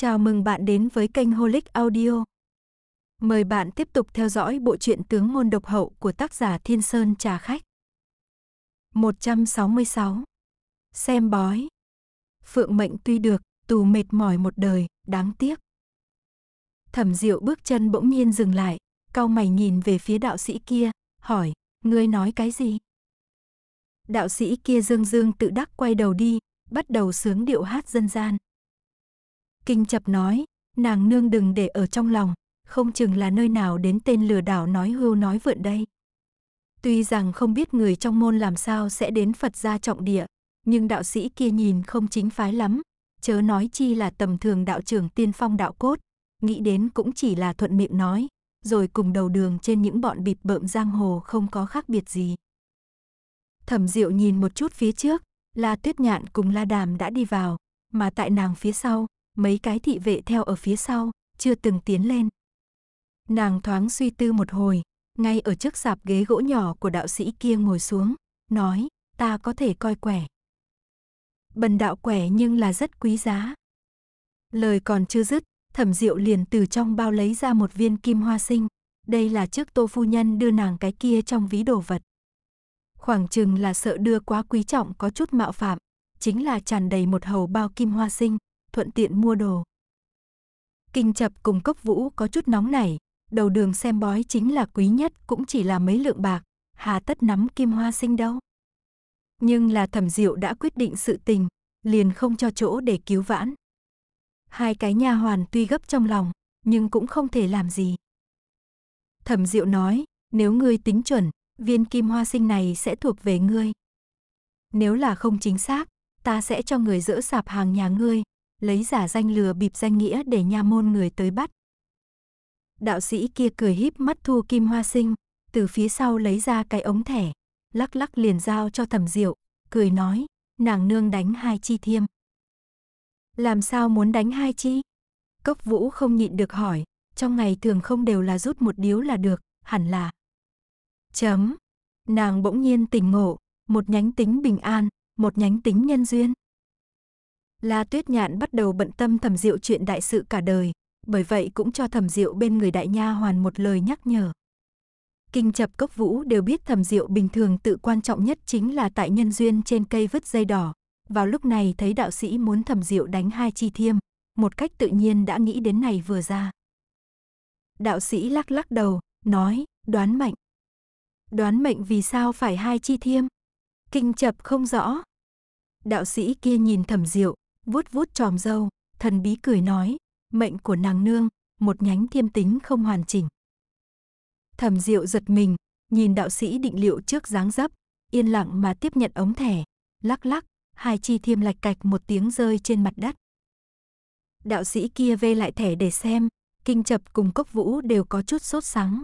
Chào mừng bạn đến với kênh Holic Audio. Mời bạn tiếp tục theo dõi bộ truyện Tướng môn độc hậu của tác giả Thiên Sơn Trà Khách. 166. Xem bói. Phượng mệnh tuy được, tù mệt mỏi một đời, đáng tiếc. Thẩm Diệu bước chân bỗng nhiên dừng lại, cau mày nhìn về phía đạo sĩ kia, hỏi: "Ngươi nói cái gì?" Đạo sĩ kia dương dương tự đắc quay đầu đi, bắt đầu sướng điệu hát dân gian. Kinh chập nói, nàng nương đừng để ở trong lòng, không chừng là nơi nào đến tên lừa đảo nói hưu nói vượn đây. Tuy rằng không biết người trong môn làm sao sẽ đến Phật gia trọng địa, nhưng đạo sĩ kia nhìn không chính phái lắm, chớ nói chi là tầm thường đạo trưởng tiên phong đạo cốt, nghĩ đến cũng chỉ là thuận miệng nói, rồi cùng đầu đường trên những bọn bịt bợm giang hồ không có khác biệt gì. Thẩm Diệu nhìn một chút phía trước, La Tuyết Nhạn cùng La Đàm đã đi vào, mà tại nàng phía sau, mấy cái thị vệ theo ở phía sau, chưa từng tiến lên. Nàng thoáng suy tư một hồi, ngay ở trước sạp ghế gỗ nhỏ của đạo sĩ kia ngồi xuống, nói, ta có thể coi quẻ. Bần đạo quẻ nhưng là rất quý giá. Lời còn chưa dứt, thẩm diệu liền từ trong bao lấy ra một viên kim hoa sinh. Đây là trước tô phu nhân đưa nàng cái kia trong ví đồ vật. Khoảng chừng là sợ đưa quá quý trọng có chút mạo phạm, chính là tràn đầy một hầu bao kim hoa sinh, thuận tiện mua đồ. Kinh chập cùng cốc vũ có chút nóng nảy, đầu đường xem bói chính là quý nhất cũng chỉ là mấy lượng bạc, hà tất nắm kim hoa sinh đâu. Nhưng là thẩm diệu đã quyết định sự tình, liền không cho chỗ để cứu vãn. Hai cái nha hoàn tuy gấp trong lòng, nhưng cũng không thể làm gì. Thẩm diệu nói, nếu ngươi tính chuẩn, viên kim hoa sinh này sẽ thuộc về ngươi. Nếu là không chính xác, ta sẽ cho người dỡ sạp hàng nhà ngươi, lấy giả danh lừa bịp danh nghĩa để nha môn người tới bắt. Đạo sĩ kia cười híp mắt thu kim hoa sinh, từ phía sau lấy ra cái ống thẻ, lắc lắc liền giao cho thẩm diệu, cười nói, nàng nương đánh hai chi thiêm. Làm sao muốn đánh hai chi? Cốc vũ không nhịn được hỏi, trong ngày thường không đều là rút một điếu là được, hẳn là. Chấm. Nàng bỗng nhiên tỉnh ngộ, một nhánh tính bình an, một nhánh tính nhân duyên. La Tuyết Nhạn bắt đầu bận tâm Thẩm Diệu chuyện đại sự cả đời, bởi vậy cũng cho Thẩm Diệu bên người đại nha hoàn một lời nhắc nhở. Kinh chập cốc vũ đều biết Thẩm Diệu bình thường tự quan trọng nhất chính là tại nhân duyên trên cây vứt dây đỏ. Vào lúc này thấy đạo sĩ muốn Thẩm Diệu đánh hai chi thiêm, một cách tự nhiên đã nghĩ đến này vừa ra. Đạo sĩ lắc lắc đầu, nói, đoán mệnh. Đoán mệnh vì sao phải hai chi thiêm? Kinh chập không rõ. Đạo sĩ kia nhìn Thẩm Diệu, vuốt vuốt tròm dâu, thần bí cười nói, mệnh của nàng nương, một nhánh thiêm tính không hoàn chỉnh. Thẩm Diệu giật mình, nhìn đạo sĩ định liệu trước dáng dấp, yên lặng mà tiếp nhận ống thẻ, lắc lắc, hai chi thiêm lạch cạch một tiếng rơi trên mặt đất. Đạo sĩ kia vê lại thẻ để xem, kinh chập cùng cốc vũ đều có chút sốt sắng.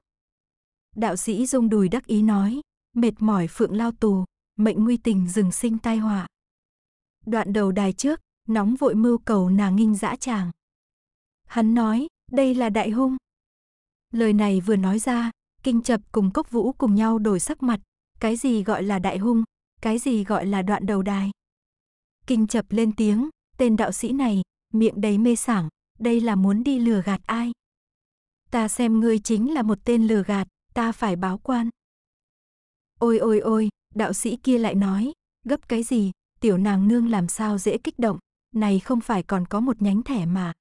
Đạo sĩ rung đùi đắc ý nói, mệt mỏi phượng lao tù, mệnh nguy tình dừng sinh tai họa. Đoạn đầu đài trước, nóng vội mưu cầu nàng nghinh dã chàng. Hắn nói, đây là đại hung. Lời này vừa nói ra, kinh chập cùng cốc vũ cùng nhau đổi sắc mặt, cái gì gọi là đại hung, cái gì gọi là đoạn đầu đài. Kinh chập lên tiếng, tên đạo sĩ này, miệng đầy mê sảng, đây là muốn đi lừa gạt ai. Ta xem ngươi chính là một tên lừa gạt, ta phải báo quan. Ôi ôi ôi, đạo sĩ kia lại nói, gấp cái gì, tiểu nàng nương làm sao dễ kích động, này không phải còn có một nhánh thẻ mà.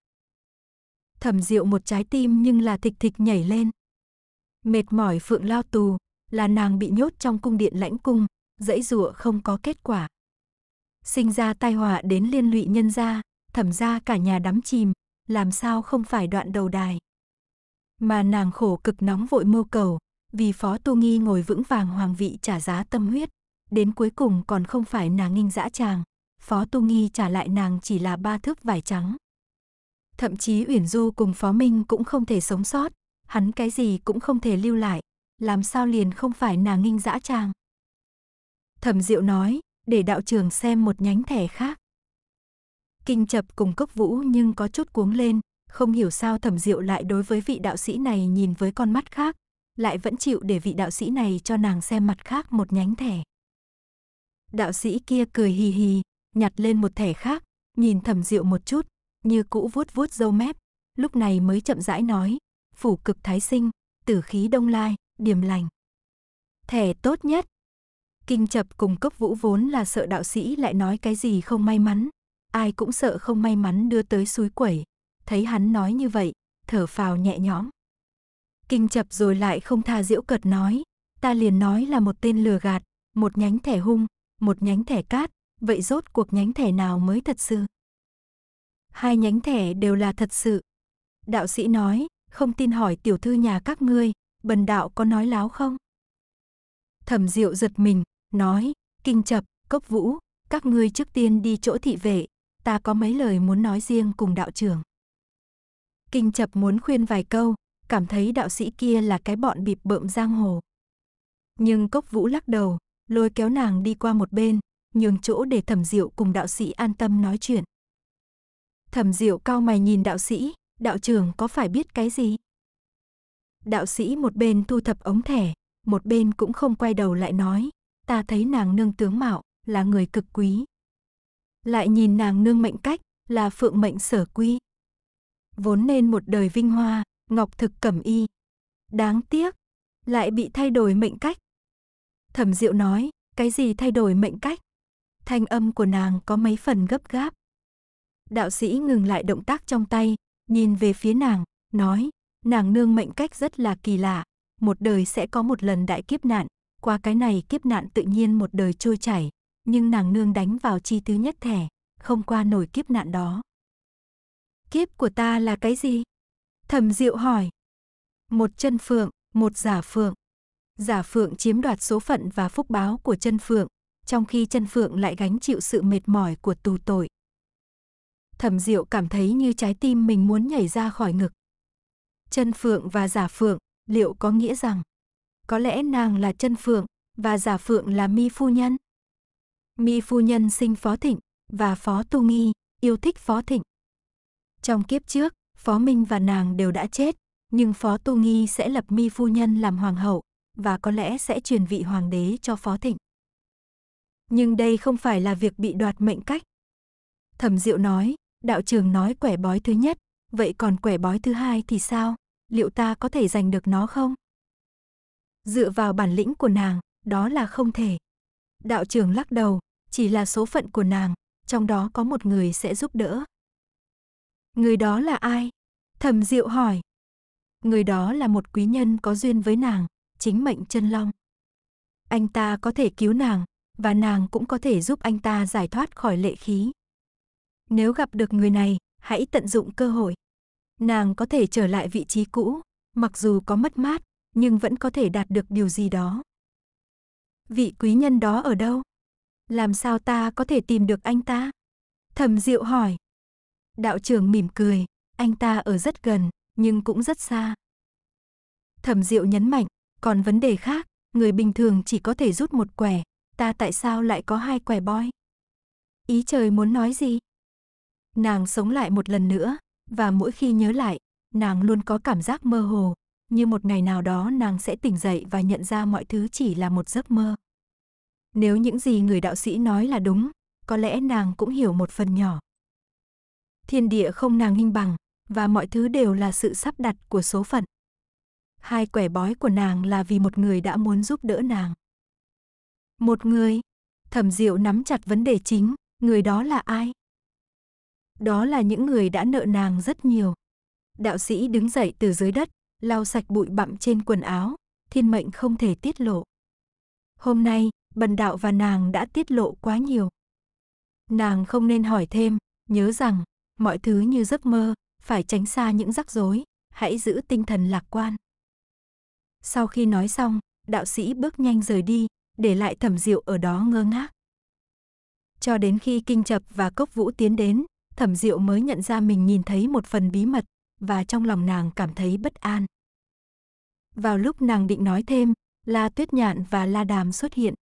Thẩm Diệu một trái tim nhưng là thịch thịch nhảy lên. Mệt mỏi Phượng lao tù, là nàng bị nhốt trong cung điện lãnh cung, dãy rụa không có kết quả. Sinh ra tai họa đến liên lụy nhân gia, thẩm gia cả nhà đắm chìm, làm sao không phải đoạn đầu đài. Mà nàng khổ cực nóng vội mưu cầu, vì Phó Tu Nghi ngồi vững vàng hoàng vị trả giá tâm huyết, đến cuối cùng còn không phải nàng nghinh dã chàng, Phó Tu Nghi trả lại nàng chỉ là ba thước vải trắng. Thậm chí Uyển Du cùng Phó Minh cũng không thể sống sót, hắn cái gì cũng không thể lưu lại, làm sao liền không phải nàng nghinh dã trang. Thẩm Diệu nói, để đạo trưởng xem một nhánh thẻ khác. Kinh chập cùng cốc vũ nhưng có chút cuống lên, không hiểu sao thẩm diệu lại đối với vị đạo sĩ này nhìn với con mắt khác, lại vẫn chịu để vị đạo sĩ này cho nàng xem mặt khác một nhánh thẻ. Đạo sĩ kia cười hì hì, nhặt lên một thẻ khác, nhìn thẩm diệu một chút, như cũ vuốt vuốt dâu mép, lúc này mới chậm rãi nói, phủ cực thái sinh, tử khí đông lai, điểm lành. Thẻ tốt nhất. Kinh chập cùng cấp vũ vốn là sợ đạo sĩ lại nói cái gì không may mắn, ai cũng sợ không may mắn đưa tới suối quẩy, thấy hắn nói như vậy, thở phào nhẹ nhõm. Kinh chập rồi lại không tha diễu cợt nói, ta liền nói là một tên lừa gạt, một nhánh thẻ hung, một nhánh thẻ cát, vậy rốt cuộc nhánh thẻ nào mới thật sự? Hai nhánh thẻ đều là thật sự. Đạo sĩ nói, không tin hỏi tiểu thư nhà các ngươi, bần đạo có nói láo không? Thẩm Diệu giật mình, nói, kinh chập, cốc vũ, các ngươi trước tiên đi chỗ thị vệ, ta có mấy lời muốn nói riêng cùng đạo trưởng. Kinh chập muốn khuyên vài câu, cảm thấy đạo sĩ kia là cái bọn bịp bợm giang hồ. Nhưng cốc vũ lắc đầu, lôi kéo nàng đi qua một bên, nhường chỗ để thẩm diệu cùng đạo sĩ an tâm nói chuyện. Thẩm diệu cao mày nhìn đạo sĩ, đạo trưởng có phải biết cái gì? Đạo sĩ một bên thu thập ống thẻ, một bên cũng không quay đầu lại nói, ta thấy nàng nương tướng mạo, là người cực quý. Lại nhìn nàng nương mệnh cách, là phượng mệnh sở quy. Vốn nên một đời vinh hoa, ngọc thực cẩm y. Đáng tiếc, lại bị thay đổi mệnh cách. Thẩm Diệu nói, cái gì thay đổi mệnh cách? thanh âm của nàng có mấy phần gấp gáp. Đạo sĩ ngừng lại động tác trong tay, nhìn về phía nàng, nói, nàng nương mệnh cách rất là kỳ lạ, một đời sẽ có một lần đại kiếp nạn, qua cái này kiếp nạn tự nhiên một đời trôi chảy, nhưng nàng nương đánh vào chi thứ nhất thẻ, không qua nổi kiếp nạn đó. Kiếp của ta là cái gì? Thẩm Diệu hỏi. Một chân phượng, một giả phượng. Giả phượng chiếm đoạt số phận và phúc báo của chân phượng, trong khi chân phượng lại gánh chịu sự mệt mỏi của tù tội. Thẩm Diệu cảm thấy như trái tim mình muốn nhảy ra khỏi ngực. Chân phượng và giả phượng, liệu có nghĩa rằng có lẽ nàng là chân phượng và giả phượng là mi phu nhân? Mi phu nhân sinh Phó Thịnh và Phó Tu Nghi, yêu thích Phó Thịnh. Trong kiếp trước, Phó Minh và nàng đều đã chết, nhưng Phó Tu Nghi sẽ lập mi phu nhân làm hoàng hậu và có lẽ sẽ truyền vị hoàng đế cho Phó Thịnh nhưng đây không phải là việc bị đoạt mệnh cách. Thẩm Diệu nói, đạo trường nói quẻ bói thứ nhất, vậy còn quẻ bói thứ hai thì sao? Liệu ta có thể giành được nó không? Dựa vào bản lĩnh của nàng, đó là không thể. Đạo trường lắc đầu, chỉ là số phận của nàng, trong đó có một người sẽ giúp đỡ. Người đó là ai? Thẩm Diệu hỏi. Người đó là một quý nhân có duyên với nàng, chính mệnh chân long. Anh ta có thể cứu nàng, và nàng cũng có thể giúp anh ta giải thoát khỏi lệ khí. Nếu gặp được người này, hãy tận dụng cơ hội. Nàng có thể trở lại vị trí cũ, mặc dù có mất mát, nhưng vẫn có thể đạt được điều gì đó. Vị quý nhân đó ở đâu? Làm sao ta có thể tìm được anh ta? Thẩm Diệu hỏi. Đạo trưởng mỉm cười, anh ta ở rất gần, nhưng cũng rất xa. Thẩm Diệu nhấn mạnh, còn vấn đề khác, người bình thường chỉ có thể rút một quẻ, ta tại sao lại có hai quẻ bói Ý trời muốn nói gì? Nàng sống lại một lần nữa, và mỗi khi nhớ lại, nàng luôn có cảm giác mơ hồ, như một ngày nào đó nàng sẽ tỉnh dậy và nhận ra mọi thứ chỉ là một giấc mơ. Nếu những gì người đạo sĩ nói là đúng, có lẽ nàng cũng hiểu một phần nhỏ. Thiên địa không nàng nghinh bằng, và mọi thứ đều là sự sắp đặt của số phận. Hai quẻ bói của nàng là vì một người đã muốn giúp đỡ nàng. Một người. Thẩm Diệu nắm chặt vấn đề chính, người đó là ai? Đó là những người đã nợ nàng rất nhiều. Đạo sĩ đứng dậy từ dưới đất, lau sạch bụi bặm trên quần áo, thiên mệnh không thể tiết lộ. Hôm nay, bần đạo và nàng đã tiết lộ quá nhiều. Nàng không nên hỏi thêm, nhớ rằng, mọi thứ như giấc mơ, phải tránh xa những rắc rối, hãy giữ tinh thần lạc quan. Sau khi nói xong, đạo sĩ bước nhanh rời đi, để lại thẩm diệu ở đó ngơ ngác. Cho đến khi kinh chập và cốc vũ tiến đến, thẩm diệu mới nhận ra mình nhìn thấy một phần bí mật và trong lòng nàng cảm thấy bất an. Vào lúc nàng định nói thêm, La Tuyết Nhạn và La Đàm xuất hiện.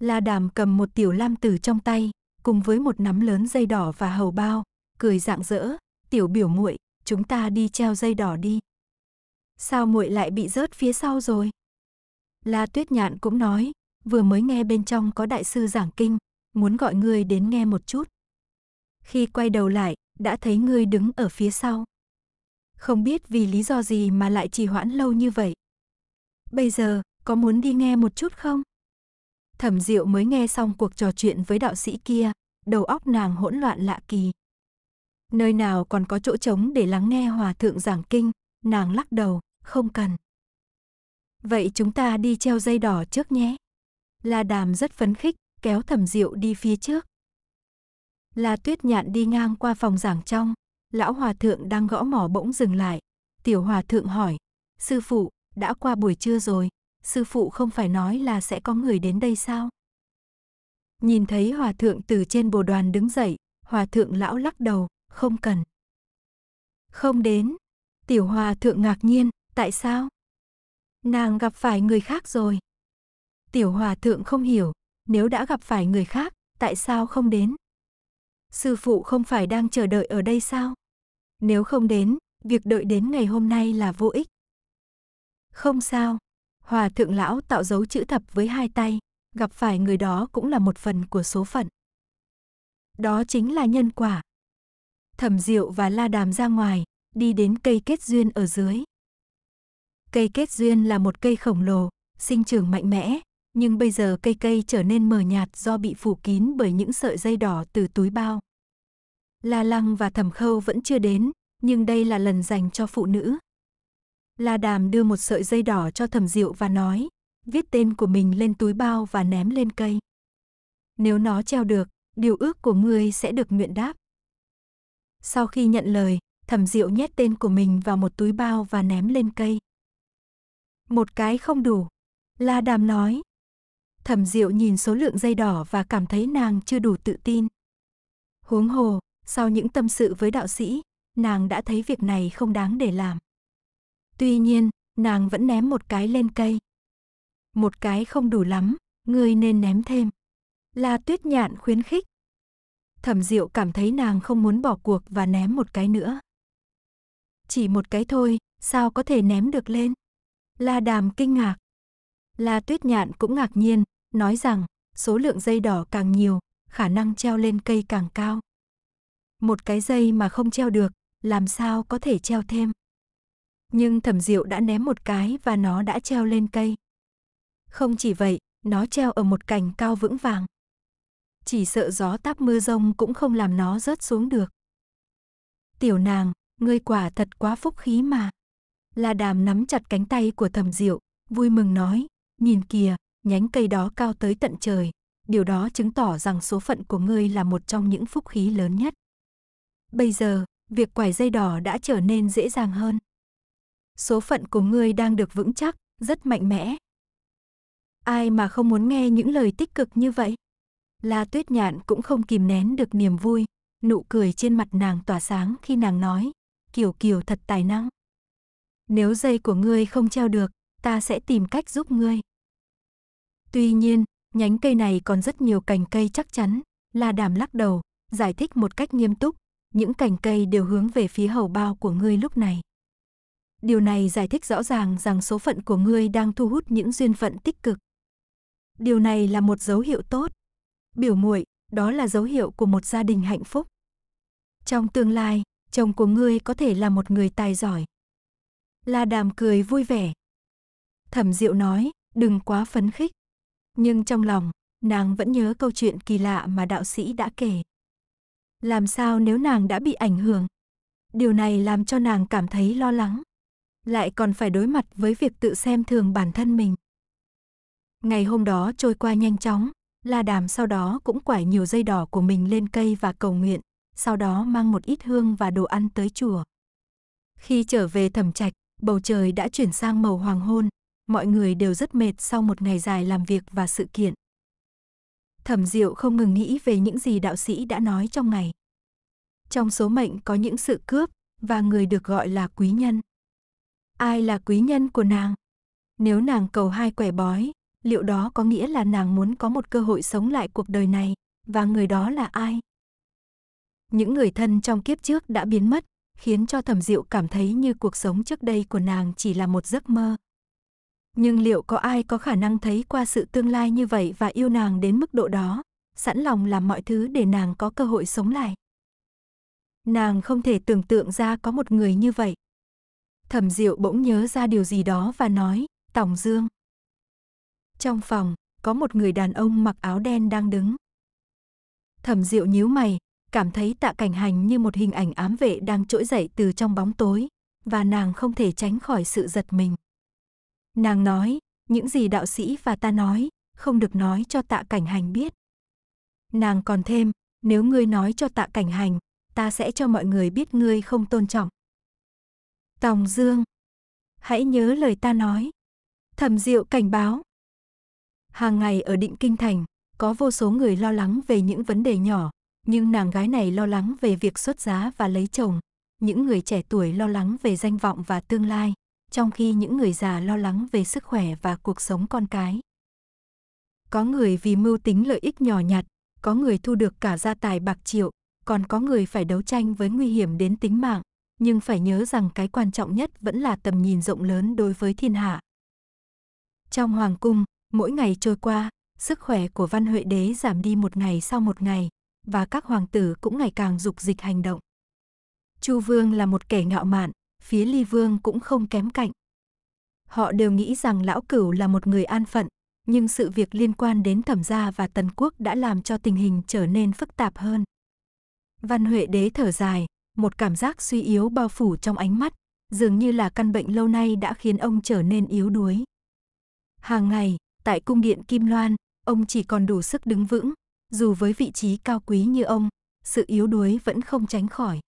La Đàm cầm một tiểu lam tử trong tay, cùng với một nắm lớn dây đỏ và hầu bao, cười rạng rỡ, "Tiểu biểu muội, chúng ta đi treo dây đỏ đi." "Sao muội lại bị rớt phía sau rồi?" La Tuyết Nhạn cũng nói, vừa mới nghe bên trong có đại sư giảng kinh, muốn gọi ngươi đến nghe một chút. Khi quay đầu lại, đã thấy ngươi đứng ở phía sau. Không biết vì lý do gì mà lại trì hoãn lâu như vậy. Bây giờ, có muốn đi nghe một chút không? Thẩm Diệu mới nghe xong cuộc trò chuyện với đạo sĩ kia, đầu óc nàng hỗn loạn lạ kỳ. Nơi nào còn có chỗ trống để lắng nghe hòa thượng giảng kinh, nàng lắc đầu, không cần. Vậy chúng ta đi treo dây đỏ trước nhé. La Đàm rất phấn khích, kéo Thẩm Diệu đi phía trước. La Tuyết Nhạn đi ngang qua phòng giảng trong, lão hòa thượng đang gõ mỏ bỗng dừng lại. Tiểu hòa thượng hỏi, sư phụ, đã qua buổi trưa rồi, sư phụ không phải nói là sẽ có người đến đây sao? Nhìn thấy hòa thượng từ trên bồ đoàn đứng dậy, hòa thượng lão lắc đầu, không cần. Không đến. Tiểu hòa thượng ngạc nhiên, tại sao? nàng gặp phải người khác rồi. Tiểu hòa thượng không hiểu, nếu đã gặp phải người khác, tại sao không đến? Sư phụ không phải đang chờ đợi ở đây sao? Nếu không đến, việc đợi đến ngày hôm nay là vô ích. Không sao, hòa thượng lão tạo dấu chữ thập với hai tay, gặp phải người đó cũng là một phần của số phận. Đó chính là nhân quả. Thẩm Diệu và La Đàm ra ngoài, đi đến cây kết duyên ở dưới. Cây kết duyên là một cây khổng lồ, sinh trưởng mạnh mẽ, nhưng bây giờ cây cây trở nên mờ nhạt do bị phủ kín bởi những sợi dây đỏ từ túi bao. La Lăng và Thẩm Khâu vẫn chưa đến, nhưng đây là lần dành cho phụ nữ. La Đàm đưa một sợi dây đỏ cho Thẩm Diệu và nói, viết tên của mình lên túi bao và ném lên cây. Nếu nó treo được, điều ước của ngươi sẽ được nguyện đáp. Sau khi nhận lời, Thẩm Diệu nhét tên của mình vào một túi bao và ném lên cây. Một cái không đủ. La Đàm nói. Thẩm Diệu nhìn số lượng dây đỏ và cảm thấy nàng chưa đủ tự tin. Huống hồ, sau những tâm sự với đạo sĩ, nàng đã thấy việc này không đáng để làm. Tuy nhiên, nàng vẫn ném một cái lên cây. Một cái không đủ lắm, ngươi nên ném thêm. La Tuyết Nhạn khuyến khích. Thẩm Diệu cảm thấy nàng không muốn bỏ cuộc và ném một cái nữa. Chỉ một cái thôi, sao có thể ném được lên? La Đàm kinh ngạc. La Tuyết Nhạn cũng ngạc nhiên, nói rằng số lượng dây đỏ càng nhiều, khả năng treo lên cây càng cao. Một cái dây mà không treo được, làm sao có thể treo thêm. Nhưng thẩm diệu đã ném một cái và nó đã treo lên cây. Không chỉ vậy, nó treo ở một cành cao vững vàng. Chỉ sợ gió táp mưa rông cũng không làm nó rớt xuống được. Tiểu nàng, ngươi quả thật quá phúc khí mà. La Đàm nắm chặt cánh tay của Thẩm Diệu, vui mừng nói, nhìn kìa, nhánh cây đó cao tới tận trời, điều đó chứng tỏ rằng số phận của ngươi là một trong những phúc khí lớn nhất. Bây giờ, việc quải dây đỏ đã trở nên dễ dàng hơn. Số phận của ngươi đang được vững chắc, rất mạnh mẽ. Ai mà không muốn nghe những lời tích cực như vậy? La Tuyết Nhạn cũng không kìm nén được niềm vui, nụ cười trên mặt nàng tỏa sáng khi nàng nói, Kiều Kiều thật tài năng nếu dây của ngươi không treo được, ta sẽ tìm cách giúp ngươi. Tuy nhiên, nhánh cây này còn rất nhiều cành cây chắc chắn, là Đàm lắc đầu, giải thích một cách nghiêm túc, những cành cây đều hướng về phía hầu bao của ngươi lúc này. Điều này giải thích rõ ràng rằng số phận của ngươi đang thu hút những duyên phận tích cực. Điều này là một dấu hiệu tốt. Biểu muội, đó là dấu hiệu của một gia đình hạnh phúc. Trong tương lai, chồng của ngươi có thể là một người tài giỏi, La Đàm cười vui vẻ. Thẩm Diệu nói, đừng quá phấn khích. Nhưng trong lòng, nàng vẫn nhớ câu chuyện kỳ lạ mà đạo sĩ đã kể. Làm sao nếu nàng đã bị ảnh hưởng? Điều này làm cho nàng cảm thấy lo lắng. Lại còn phải đối mặt với việc tự xem thường bản thân mình. Ngày hôm đó trôi qua nhanh chóng, La Đàm sau đó cũng quải nhiều dây đỏ của mình lên cây và cầu nguyện, sau đó mang một ít hương và đồ ăn tới chùa. Khi trở về thẩm trạch, Bầu trời đã chuyển sang màu hoàng hôn, mọi người đều rất mệt sau một ngày dài làm việc và sự kiện. Thẩm Diệu không ngừng nghĩ về những gì đạo sĩ đã nói trong ngày. Trong số mệnh có những sự cướp và người được gọi là quý nhân. Ai là quý nhân của nàng? Nếu nàng cầu hai quẻ bói, liệu đó có nghĩa là nàng muốn có một cơ hội sống lại cuộc đời này và người đó là ai? Những người thân trong kiếp trước đã biến mất, khiến cho thẩm diệu cảm thấy như cuộc sống trước đây của nàng chỉ là một giấc mơ. Nhưng liệu có ai có khả năng thấy qua sự tương lai như vậy và yêu nàng đến mức độ đó, sẵn lòng làm mọi thứ để nàng có cơ hội sống lại? Nàng không thể tưởng tượng ra có một người như vậy. Thẩm Diệu bỗng nhớ ra điều gì đó và nói, "Tòng Dương." Trong phòng, có một người đàn ông mặc áo đen đang đứng. Thẩm Diệu nhíu mày, cảm thấy tạ cảnh hành như một hình ảnh ám vệ đang trỗi dậy từ trong bóng tối, và nàng không thể tránh khỏi sự giật mình. Nàng nói, những gì đạo sĩ và ta nói, không được nói cho tạ cảnh hành biết. Nàng còn thêm, nếu ngươi nói cho tạ cảnh hành, ta sẽ cho mọi người biết ngươi không tôn trọng. Tòng Dương, hãy nhớ lời ta nói. Thẩm Diệu cảnh báo. Hàng ngày ở Định Kinh Thành, có vô số người lo lắng về những vấn đề nhỏ, nhưng nàng gái này lo lắng về việc xuất giá và lấy chồng. Những người trẻ tuổi lo lắng về danh vọng và tương lai, trong khi những người già lo lắng về sức khỏe và cuộc sống con cái. Có người vì mưu tính lợi ích nhỏ nhặt, có người thu được cả gia tài bạc triệu, còn có người phải đấu tranh với nguy hiểm đến tính mạng, nhưng phải nhớ rằng cái quan trọng nhất vẫn là tầm nhìn rộng lớn đối với thiên hạ. Trong hoàng cung, mỗi ngày trôi qua, sức khỏe của Văn Huệ Đế giảm đi một ngày sau một ngày, và các hoàng tử cũng ngày càng dục dịch hành động. Chu Vương là một kẻ ngạo mạn, phía Ly Vương cũng không kém cạnh. Họ đều nghĩ rằng lão cửu là một người an phận, nhưng sự việc liên quan đến thẩm gia và tần quốc đã làm cho tình hình trở nên phức tạp hơn. Văn Huệ Đế thở dài, một cảm giác suy yếu bao phủ trong ánh mắt, dường như là căn bệnh lâu nay đã khiến ông trở nên yếu đuối. Hàng ngày, tại cung điện Kim Loan, ông chỉ còn đủ sức đứng vững, dù với vị trí cao quý như ông, sự yếu đuối vẫn không tránh khỏi.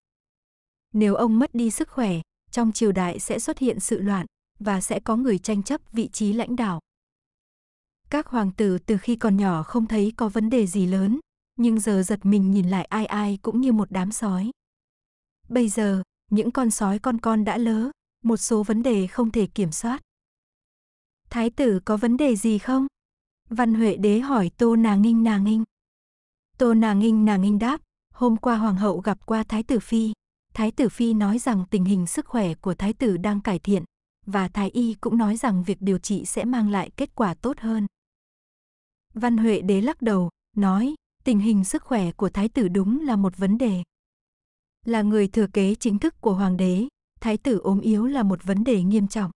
Nếu ông mất đi sức khỏe, trong triều đại sẽ xuất hiện sự loạn và sẽ có người tranh chấp vị trí lãnh đạo. Các hoàng tử từ khi còn nhỏ không thấy có vấn đề gì lớn, nhưng giờ giật mình nhìn lại ai ai cũng như một đám sói. Bây giờ, những con sói con con đã lớ, một số vấn đề không thể kiểm soát. Thái tử có vấn đề gì không? Văn Huệ đế hỏi Tô nàng ninh nàng ninh. Tô nàng Nghinh nàng Nghinh đáp, hôm qua Hoàng hậu gặp qua Thái tử Phi. Thái tử Phi nói rằng tình hình sức khỏe của Thái tử đang cải thiện, và Thái Y cũng nói rằng việc điều trị sẽ mang lại kết quả tốt hơn. Văn Huệ Đế lắc đầu, nói, tình hình sức khỏe của Thái tử đúng là một vấn đề. Là người thừa kế chính thức của Hoàng đế, Thái tử ốm yếu là một vấn đề nghiêm trọng.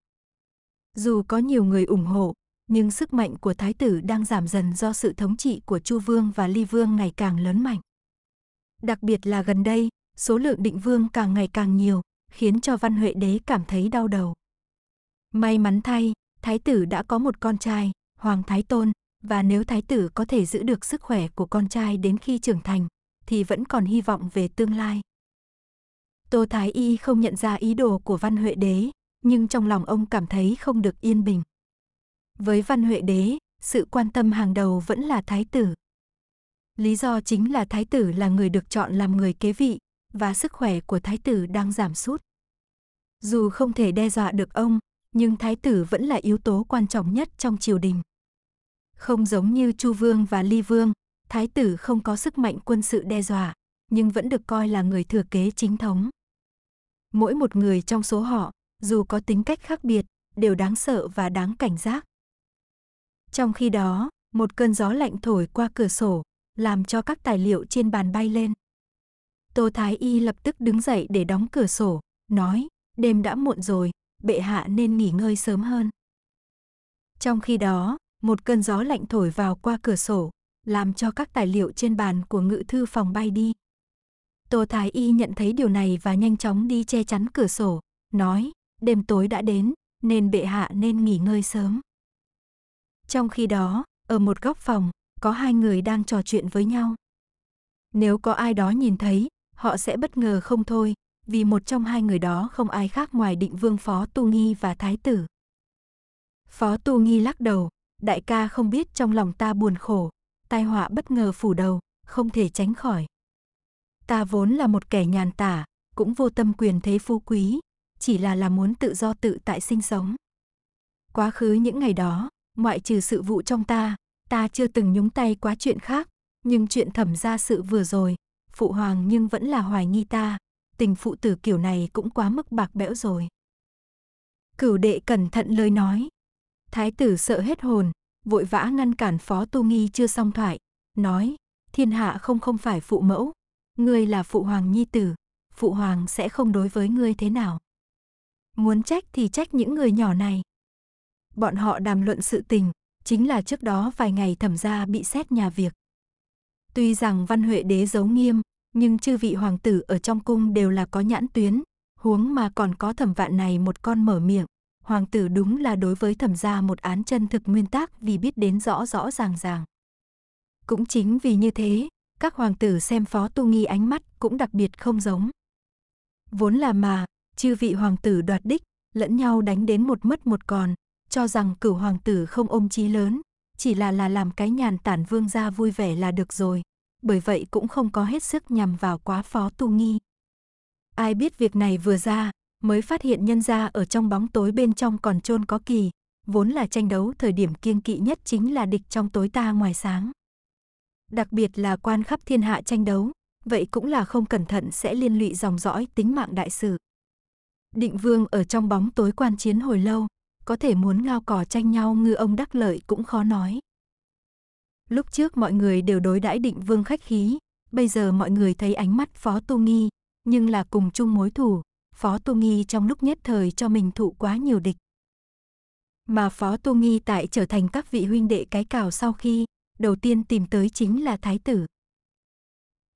Dù có nhiều người ủng hộ, nhưng sức mạnh của thái tử đang giảm dần do sự thống trị của Chu Vương và Ly Vương ngày càng lớn mạnh. Đặc biệt là gần đây, số lượng định vương càng ngày càng nhiều, khiến cho Văn Huệ Đế cảm thấy đau đầu. May mắn thay, thái tử đã có một con trai, Hoàng Thái Tôn, và nếu thái tử có thể giữ được sức khỏe của con trai đến khi trưởng thành, thì vẫn còn hy vọng về tương lai. Tô Thái Y không nhận ra ý đồ của Văn Huệ Đế, nhưng trong lòng ông cảm thấy không được yên bình. Với Văn Huệ Đế, sự quan tâm hàng đầu vẫn là thái tử. Lý do chính là thái tử là người được chọn làm người kế vị và sức khỏe của thái tử đang giảm sút. Dù không thể đe dọa được ông, nhưng thái tử vẫn là yếu tố quan trọng nhất trong triều đình. Không giống như Chu Vương và Ly Vương, thái tử không có sức mạnh quân sự đe dọa, nhưng vẫn được coi là người thừa kế chính thống. Mỗi một người trong số họ, dù có tính cách khác biệt, đều đáng sợ và đáng cảnh giác. Trong khi đó, một cơn gió lạnh thổi qua cửa sổ, làm cho các tài liệu trên bàn bay lên. Tô Thái Y lập tức đứng dậy để đóng cửa sổ, nói, đêm đã muộn rồi, bệ hạ nên nghỉ ngơi sớm hơn. Trong khi đó, một cơn gió lạnh thổi vào qua cửa sổ, làm cho các tài liệu trên bàn của ngự thư phòng bay đi. Tô Thái Y nhận thấy điều này và nhanh chóng đi che chắn cửa sổ, nói, đêm tối đã đến, nên bệ hạ nên nghỉ ngơi sớm. Trong khi đó, ở một góc phòng, có hai người đang trò chuyện với nhau. Nếu có ai đó nhìn thấy, họ sẽ bất ngờ không thôi, vì một trong hai người đó không ai khác ngoài định vương Phó Tu Nghi và Thái tử. Phó Tu Nghi lắc đầu, đại ca không biết trong lòng ta buồn khổ, tai họa bất ngờ phủ đầu, không thể tránh khỏi. Ta vốn là một kẻ nhàn tả, cũng vô tâm quyền thế phú quý, chỉ là là muốn tự do tự tại sinh sống. Quá khứ những ngày đó, ngoại trừ sự vụ trong ta, ta chưa từng nhúng tay quá chuyện khác, nhưng chuyện thẩm ra sự vừa rồi, phụ hoàng nhưng vẫn là hoài nghi ta, tình phụ tử kiểu này cũng quá mức bạc bẽo rồi. Cửu đệ cẩn thận lời nói. Thái tử sợ hết hồn, vội vã ngăn cản phó tu nghi chưa xong thoại, nói, thiên hạ không không phải phụ mẫu, ngươi là phụ hoàng nhi tử, phụ hoàng sẽ không đối với ngươi thế nào. Muốn trách thì trách những người nhỏ này bọn họ đàm luận sự tình, chính là trước đó vài ngày thẩm gia bị xét nhà việc. Tuy rằng văn huệ đế giấu nghiêm, nhưng chư vị hoàng tử ở trong cung đều là có nhãn tuyến, huống mà còn có thẩm vạn này một con mở miệng. Hoàng tử đúng là đối với thẩm gia một án chân thực nguyên tắc vì biết đến rõ rõ ràng ràng. Cũng chính vì như thế, các hoàng tử xem phó tu nghi ánh mắt cũng đặc biệt không giống. Vốn là mà, chư vị hoàng tử đoạt đích, lẫn nhau đánh đến một mất một còn, cho rằng cửu hoàng tử không ôm chí lớn, chỉ là là làm cái nhàn tản vương gia vui vẻ là được rồi, bởi vậy cũng không có hết sức nhằm vào quá phó tu nghi. Ai biết việc này vừa ra, mới phát hiện nhân gia ở trong bóng tối bên trong còn chôn có kỳ, vốn là tranh đấu thời điểm kiêng kỵ nhất chính là địch trong tối ta ngoài sáng. Đặc biệt là quan khắp thiên hạ tranh đấu, vậy cũng là không cẩn thận sẽ liên lụy dòng dõi tính mạng đại sự. Định Vương ở trong bóng tối quan chiến hồi lâu, có thể muốn ngao cỏ tranh nhau ngư ông đắc lợi cũng khó nói. Lúc trước mọi người đều đối đãi định vương khách khí, bây giờ mọi người thấy ánh mắt Phó Tu Nghi, nhưng là cùng chung mối thù, Phó Tu Nghi trong lúc nhất thời cho mình thụ quá nhiều địch. Mà Phó Tu Nghi tại trở thành các vị huynh đệ cái cào sau khi, đầu tiên tìm tới chính là Thái tử.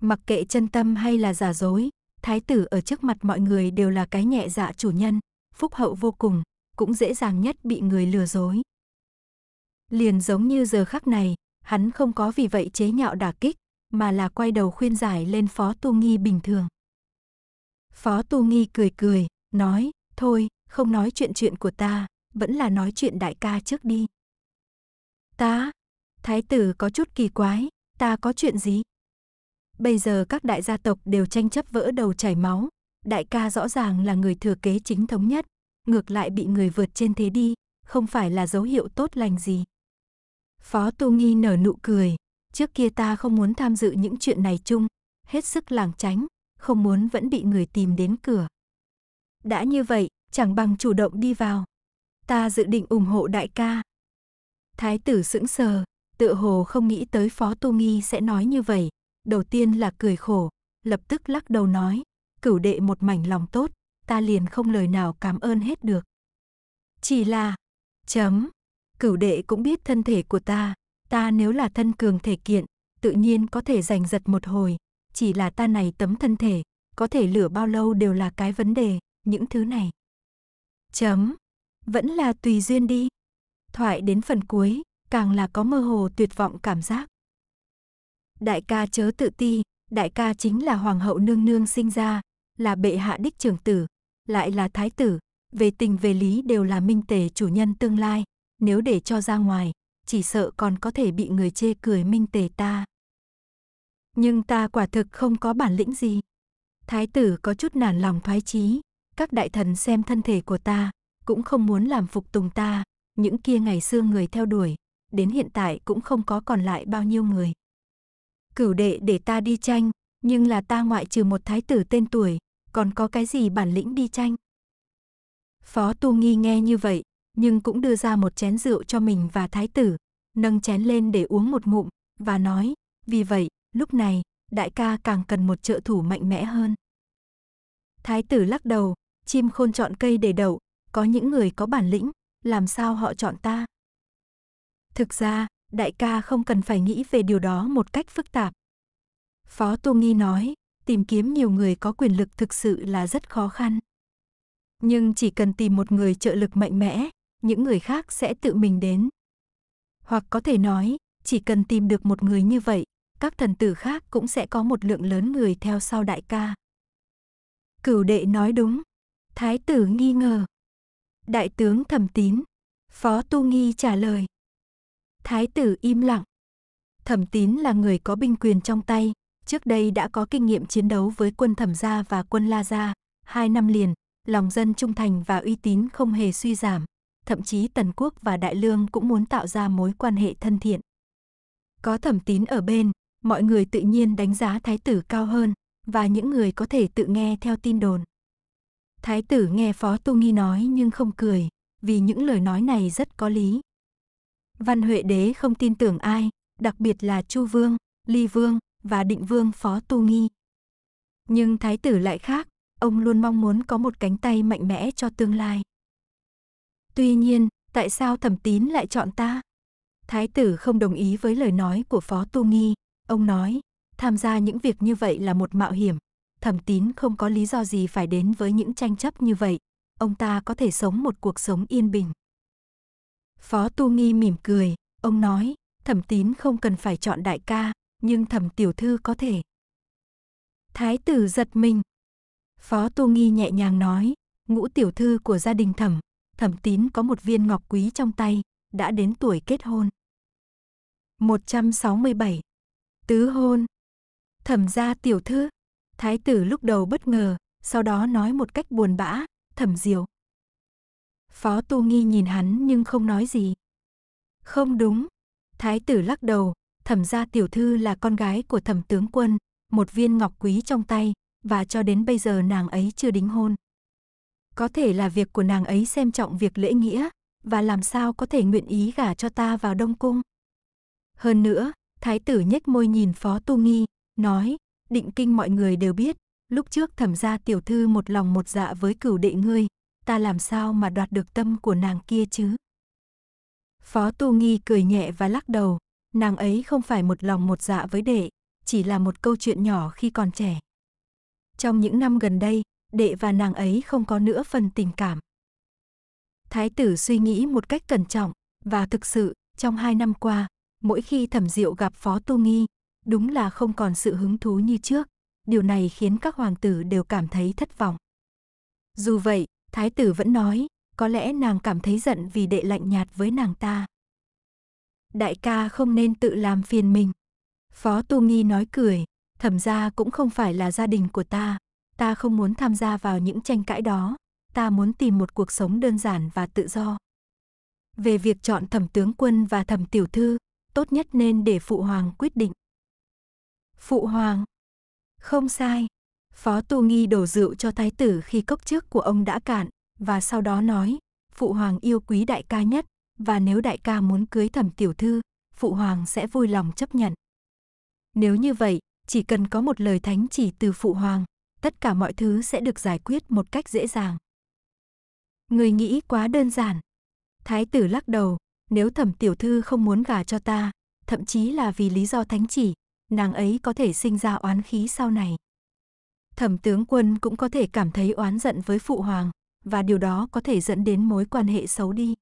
Mặc kệ chân tâm hay là giả dối, Thái tử ở trước mặt mọi người đều là cái nhẹ dạ chủ nhân, phúc hậu vô cùng, cũng dễ dàng nhất bị người lừa dối. Liền giống như giờ khắc này, hắn không có vì vậy chế nhạo đả kích, mà là quay đầu khuyên giải lên Phó Tu Nghi bình thường. Phó Tu Nghi cười cười, nói, thôi, không nói chuyện chuyện của ta, vẫn là nói chuyện đại ca trước đi. Ta, thái tử có chút kỳ quái, ta có chuyện gì? Bây giờ các đại gia tộc đều tranh chấp vỡ đầu chảy máu, đại ca rõ ràng là người thừa kế chính thống nhất, ngược lại bị người vượt trên thế đi, không phải là dấu hiệu tốt lành gì. Phó Tu Nghi nở nụ cười, trước kia ta không muốn tham dự những chuyện này chung, hết sức lảng tránh, không muốn vẫn bị người tìm đến cửa. Đã như vậy, chẳng bằng chủ động đi vào. Ta dự định ủng hộ đại ca. Thái tử sững sờ, tựa hồ không nghĩ tới Phó Tu Nghi sẽ nói như vậy. Đầu tiên là cười khổ, lập tức lắc đầu nói, cửu đệ một mảnh lòng tốt, ta liền không lời nào cảm ơn hết được. Chỉ là, chấm, cửu đệ cũng biết thân thể của ta, ta nếu là thân cường thể kiện, tự nhiên có thể giành giật một hồi, chỉ là ta này tấm thân thể, có thể lửa bao lâu đều là cái vấn đề, những thứ này. Chấm, vẫn là tùy duyên đi. Thoại đến phần cuối, càng là có mơ hồ tuyệt vọng cảm giác. Đại ca chớ tự ti, đại ca chính là hoàng hậu nương nương sinh ra, là bệ hạ đích trưởng tử, lại là thái tử, về tình về lý đều là minh tề chủ nhân tương lai, nếu để cho ra ngoài, chỉ sợ còn có thể bị người chê cười minh tề ta. Nhưng ta quả thực không có bản lĩnh gì. Thái tử có chút nản lòng thoái chí, các đại thần xem thân thể của ta, cũng không muốn làm phục tùng ta, những kia ngày xưa người theo đuổi, đến hiện tại cũng không có còn lại bao nhiêu người. Cửu đệ để ta đi tranh, nhưng là ta ngoại trừ một thái tử tên tuổi, còn có cái gì bản lĩnh đi tranh. Phó Tu Nghi nghe như vậy, nhưng cũng đưa ra một chén rượu cho mình và thái tử, nâng chén lên để uống một ngụm, và nói, vì vậy, lúc này, đại ca càng cần một trợ thủ mạnh mẽ hơn. Thái tử lắc đầu, chim khôn chọn cây để đậu, có những người có bản lĩnh, làm sao họ chọn ta? Thực ra, đại ca không cần phải nghĩ về điều đó một cách phức tạp. Phó Tu Nghi nói, tìm kiếm nhiều người có quyền lực thực sự là rất khó khăn. Nhưng chỉ cần tìm một người trợ lực mạnh mẽ, những người khác sẽ tự mình đến. Hoặc có thể nói, chỉ cần tìm được một người như vậy, các thần tử khác cũng sẽ có một lượng lớn người theo sau đại ca. Cửu đệ nói đúng. Thái tử nghi ngờ. Đại tướng thẩm tín. Phó Tu Nghi trả lời. Thái tử im lặng. Thẩm tín là người có binh quyền trong tay, Trước đây đã có kinh nghiệm chiến đấu với quân Thẩm Gia và quân La Gia, hai năm liền, lòng dân trung thành và uy tín không hề suy giảm, thậm chí Tần Quốc và Đại Lương cũng muốn tạo ra mối quan hệ thân thiện. Có thẩm tín ở bên, mọi người tự nhiên đánh giá thái tử cao hơn và những người có thể tự nghe theo tin đồn. Thái tử nghe Phó Tu Nghi nói nhưng không cười, vì những lời nói này rất có lý. Văn Huệ Đế không tin tưởng ai, đặc biệt là Chu Vương, Ly Vương, và định vương phó tu nghi. Nhưng thái tử lại khác, ông luôn mong muốn có một cánh tay mạnh mẽ cho tương lai. Tuy nhiên, tại sao thẩm tín lại chọn ta? Thái tử không đồng ý với lời nói của phó tu nghi, ông nói, tham gia những việc như vậy là một mạo hiểm, thẩm tín không có lý do gì phải đến với những tranh chấp như vậy, ông ta có thể sống một cuộc sống yên bình. Phó tu nghi mỉm cười, ông nói, thẩm tín không cần phải chọn đại ca, nhưng thẩm tiểu thư có thể. Thái tử giật mình. Phó Tô Nghi nhẹ nhàng nói, ngũ tiểu thư của gia đình thẩm, thẩm tín có một viên ngọc quý trong tay, đã đến tuổi kết hôn. 167. Tứ hôn. Thẩm gia tiểu thư. Thái tử lúc đầu bất ngờ, sau đó nói một cách buồn bã, thẩm diều. Phó Tu Nghi nhìn hắn nhưng không nói gì. Không đúng. Thái tử lắc đầu, thẩm gia tiểu thư là con gái của thẩm tướng quân, một viên ngọc quý trong tay, và cho đến bây giờ nàng ấy chưa đính hôn. Có thể là việc của nàng ấy xem trọng việc lễ nghĩa, và làm sao có thể nguyện ý gả cho ta vào Đông Cung. Hơn nữa, thái tử nhếch môi nhìn Phó Tu Nghi, nói, định kinh mọi người đều biết, lúc trước thẩm gia tiểu thư một lòng một dạ với cửu đệ ngươi, ta làm sao mà đoạt được tâm của nàng kia chứ? Phó Tu Nghi cười nhẹ và lắc đầu, nàng ấy không phải một lòng một dạ với đệ, chỉ là một câu chuyện nhỏ khi còn trẻ. Trong những năm gần đây, đệ và nàng ấy không có nữa phần tình cảm. Thái tử suy nghĩ một cách cẩn trọng, và thực sự, trong hai năm qua, mỗi khi thẩm diệu gặp phó tu nghi, đúng là không còn sự hứng thú như trước, điều này khiến các hoàng tử đều cảm thấy thất vọng. Dù vậy, thái tử vẫn nói, có lẽ nàng cảm thấy giận vì đệ lạnh nhạt với nàng ta đại ca không nên tự làm phiền mình. Phó Tu Nghi nói cười, thẩm gia cũng không phải là gia đình của ta, ta không muốn tham gia vào những tranh cãi đó, ta muốn tìm một cuộc sống đơn giản và tự do. Về việc chọn thẩm tướng quân và thẩm tiểu thư, tốt nhất nên để Phụ Hoàng quyết định. Phụ Hoàng? Không sai. Phó Tu Nghi đổ rượu cho thái tử khi cốc trước của ông đã cạn, và sau đó nói, Phụ Hoàng yêu quý đại ca nhất, và nếu đại ca muốn cưới thẩm tiểu thư, phụ hoàng sẽ vui lòng chấp nhận. Nếu như vậy, chỉ cần có một lời thánh chỉ từ phụ hoàng, tất cả mọi thứ sẽ được giải quyết một cách dễ dàng. Người nghĩ quá đơn giản. Thái tử lắc đầu, nếu thẩm tiểu thư không muốn gả cho ta, thậm chí là vì lý do thánh chỉ, nàng ấy có thể sinh ra oán khí sau này. Thẩm tướng quân cũng có thể cảm thấy oán giận với phụ hoàng, và điều đó có thể dẫn đến mối quan hệ xấu đi.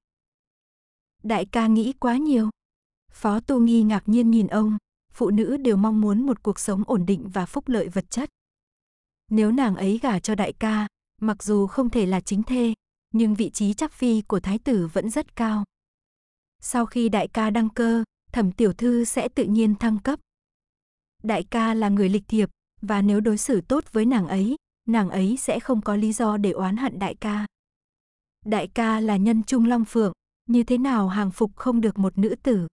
Đại ca nghĩ quá nhiều. Phó Tu Nghi ngạc nhiên nhìn ông, phụ nữ đều mong muốn một cuộc sống ổn định và phúc lợi vật chất. Nếu nàng ấy gả cho đại ca, mặc dù không thể là chính thê, nhưng vị trí chắc phi của thái tử vẫn rất cao. Sau khi đại ca đăng cơ, thẩm tiểu thư sẽ tự nhiên thăng cấp. Đại ca là người lịch thiệp, và nếu đối xử tốt với nàng ấy, nàng ấy sẽ không có lý do để oán hận đại ca. Đại ca là nhân trung long phượng, như thế nào hàng phục không được một nữ tử.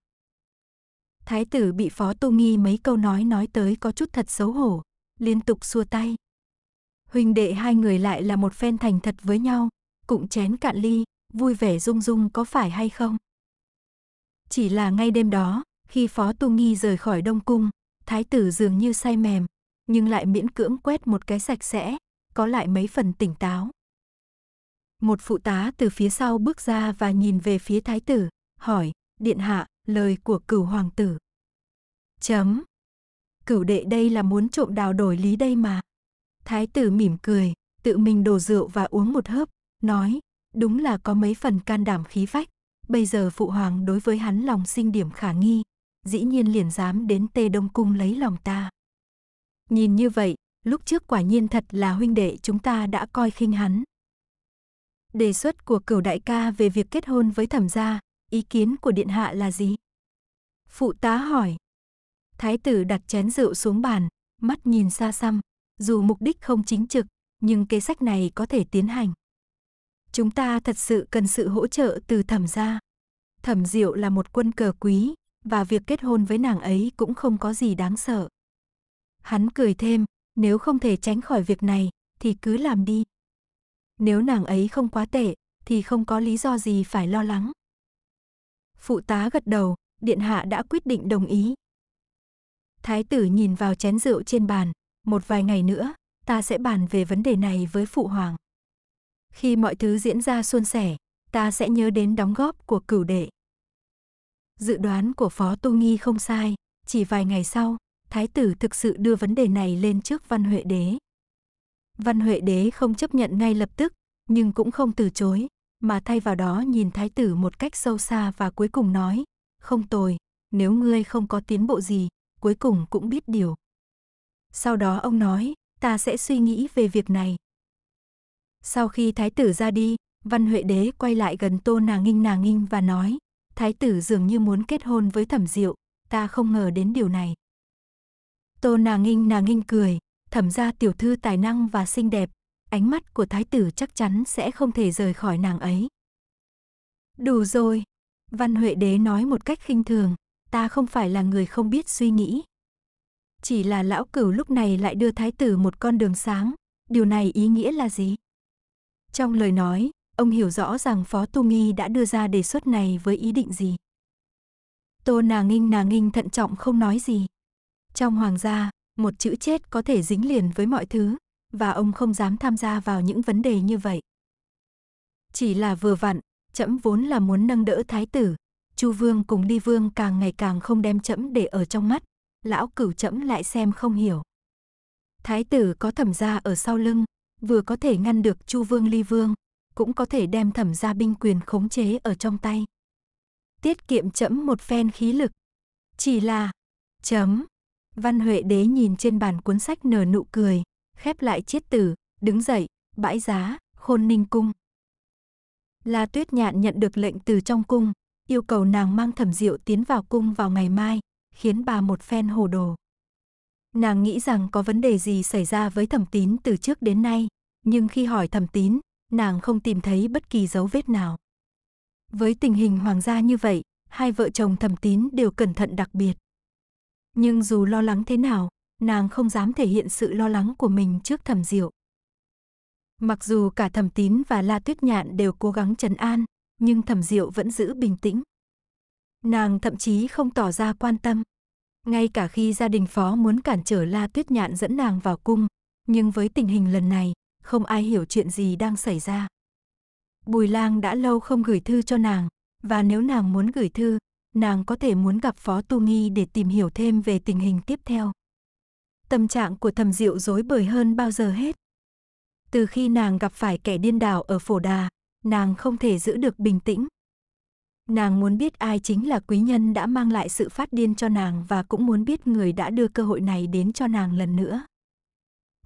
Thái tử bị Phó Tu Nghi mấy câu nói nói tới có chút thật xấu hổ, liên tục xua tay. Huynh đệ hai người lại là một phen thành thật với nhau, cũng chén cạn ly, vui vẻ rung rung có phải hay không? Chỉ là ngay đêm đó, khi Phó Tu Nghi rời khỏi Đông Cung, Thái tử dường như say mềm, nhưng lại miễn cưỡng quét một cái sạch sẽ, có lại mấy phần tỉnh táo. Một phụ tá từ phía sau bước ra và nhìn về phía thái tử, hỏi, điện hạ, lời của cửu hoàng tử. Chấm. Cửu đệ đây là muốn trộm đào đổi lý đây mà. Thái tử mỉm cười, tự mình đổ rượu và uống một hớp, nói, đúng là có mấy phần can đảm khí phách. Bây giờ phụ hoàng đối với hắn lòng sinh điểm khả nghi, dĩ nhiên liền dám đến tê đông cung lấy lòng ta. Nhìn như vậy, lúc trước quả nhiên thật là huynh đệ chúng ta đã coi khinh hắn, Đề xuất của cửu đại ca về việc kết hôn với thẩm gia, ý kiến của điện hạ là gì? Phụ tá hỏi. Thái tử đặt chén rượu xuống bàn, mắt nhìn xa xăm, dù mục đích không chính trực, nhưng kế sách này có thể tiến hành. Chúng ta thật sự cần sự hỗ trợ từ thẩm gia. Thẩm Diệu là một quân cờ quý, và việc kết hôn với nàng ấy cũng không có gì đáng sợ. Hắn cười thêm, nếu không thể tránh khỏi việc này, thì cứ làm đi. Nếu nàng ấy không quá tệ, thì không có lý do gì phải lo lắng. Phụ tá gật đầu, điện hạ đã quyết định đồng ý. Thái tử nhìn vào chén rượu trên bàn, một vài ngày nữa, ta sẽ bàn về vấn đề này với phụ hoàng. Khi mọi thứ diễn ra suôn sẻ, ta sẽ nhớ đến đóng góp của cửu đệ. Dự đoán của Phó tu Nghi không sai, chỉ vài ngày sau, Thái tử thực sự đưa vấn đề này lên trước Văn Huệ Đế. Văn Huệ Đế không chấp nhận ngay lập tức, nhưng cũng không từ chối, mà thay vào đó nhìn thái tử một cách sâu xa và cuối cùng nói, không tồi, nếu ngươi không có tiến bộ gì, cuối cùng cũng biết điều. Sau đó ông nói, ta sẽ suy nghĩ về việc này. Sau khi thái tử ra đi, Văn Huệ Đế quay lại gần Tô nàng Nghinh nàng Nghinh và nói, thái tử dường như muốn kết hôn với thẩm diệu, ta không ngờ đến điều này. Tô nàng Nghinh nàng Nghinh cười, thẩm gia tiểu thư tài năng và xinh đẹp, ánh mắt của thái tử chắc chắn sẽ không thể rời khỏi nàng ấy. Đủ rồi, Văn Huệ Đế nói một cách khinh thường, ta không phải là người không biết suy nghĩ. Chỉ là lão cửu lúc này lại đưa thái tử một con đường sáng, điều này ý nghĩa là gì? Trong lời nói, ông hiểu rõ rằng Phó Tu Nghi đã đưa ra đề xuất này với ý định gì. Tô nàng Nghinh nàng Nghinh thận trọng không nói gì. Trong hoàng gia, một chữ chết có thể dính liền với mọi thứ, và ông không dám tham gia vào những vấn đề như vậy. Chỉ là vừa vặn, trẫm vốn là muốn nâng đỡ thái tử, Chu Vương cùng Đi Vương càng ngày càng không đem trẫm để ở trong mắt, lão cửu trẫm lại xem không hiểu. Thái tử có thẩm gia ở sau lưng, vừa có thể ngăn được Chu Vương Ly Vương, cũng có thể đem thẩm gia binh quyền khống chế ở trong tay. Tiết kiệm chấm một phen khí lực. Chỉ là chấm Văn Huệ Đế nhìn trên bàn cuốn sách nở nụ cười, khép lại chiết tử, đứng dậy, bãi giá, khôn ninh cung. La Tuyết Nhạn nhận được lệnh từ trong cung, yêu cầu nàng mang thẩm diệu tiến vào cung vào ngày mai, khiến bà một phen hồ đồ. Nàng nghĩ rằng có vấn đề gì xảy ra với thẩm tín từ trước đến nay, nhưng khi hỏi thẩm tín, nàng không tìm thấy bất kỳ dấu vết nào. Với tình hình hoàng gia như vậy, hai vợ chồng thẩm tín đều cẩn thận đặc biệt. Nhưng dù lo lắng thế nào, nàng không dám thể hiện sự lo lắng của mình trước thẩm diệu. Mặc dù cả thẩm tín và la tuyết nhạn đều cố gắng trấn an, nhưng thẩm diệu vẫn giữ bình tĩnh. Nàng thậm chí không tỏ ra quan tâm. Ngay cả khi gia đình phó muốn cản trở la tuyết nhạn dẫn nàng vào cung, nhưng với tình hình lần này, không ai hiểu chuyện gì đang xảy ra. Bùi lang đã lâu không gửi thư cho nàng, và nếu nàng muốn gửi thư, nàng có thể muốn gặp Phó Tu Nghi để tìm hiểu thêm về tình hình tiếp theo. Tâm trạng của thầm diệu dối bời hơn bao giờ hết. Từ khi nàng gặp phải kẻ điên đảo ở phổ đà, nàng không thể giữ được bình tĩnh. Nàng muốn biết ai chính là quý nhân đã mang lại sự phát điên cho nàng và cũng muốn biết người đã đưa cơ hội này đến cho nàng lần nữa.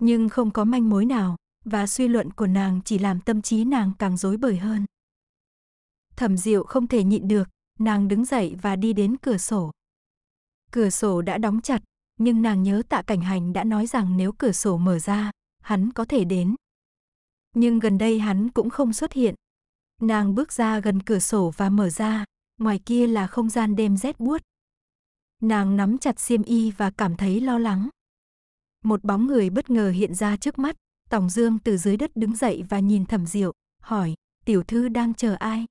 Nhưng không có manh mối nào, và suy luận của nàng chỉ làm tâm trí nàng càng rối bời hơn. Thẩm Diệu không thể nhịn được, nàng đứng dậy và đi đến cửa sổ. Cửa sổ đã đóng chặt, nhưng nàng nhớ tạ cảnh hành đã nói rằng nếu cửa sổ mở ra, hắn có thể đến. Nhưng gần đây hắn cũng không xuất hiện. Nàng bước ra gần cửa sổ và mở ra, ngoài kia là không gian đêm rét buốt. Nàng nắm chặt xiêm y và cảm thấy lo lắng. Một bóng người bất ngờ hiện ra trước mắt, Tòng Dương từ dưới đất đứng dậy và nhìn Thẩm Diệu, hỏi, tiểu thư đang chờ ai?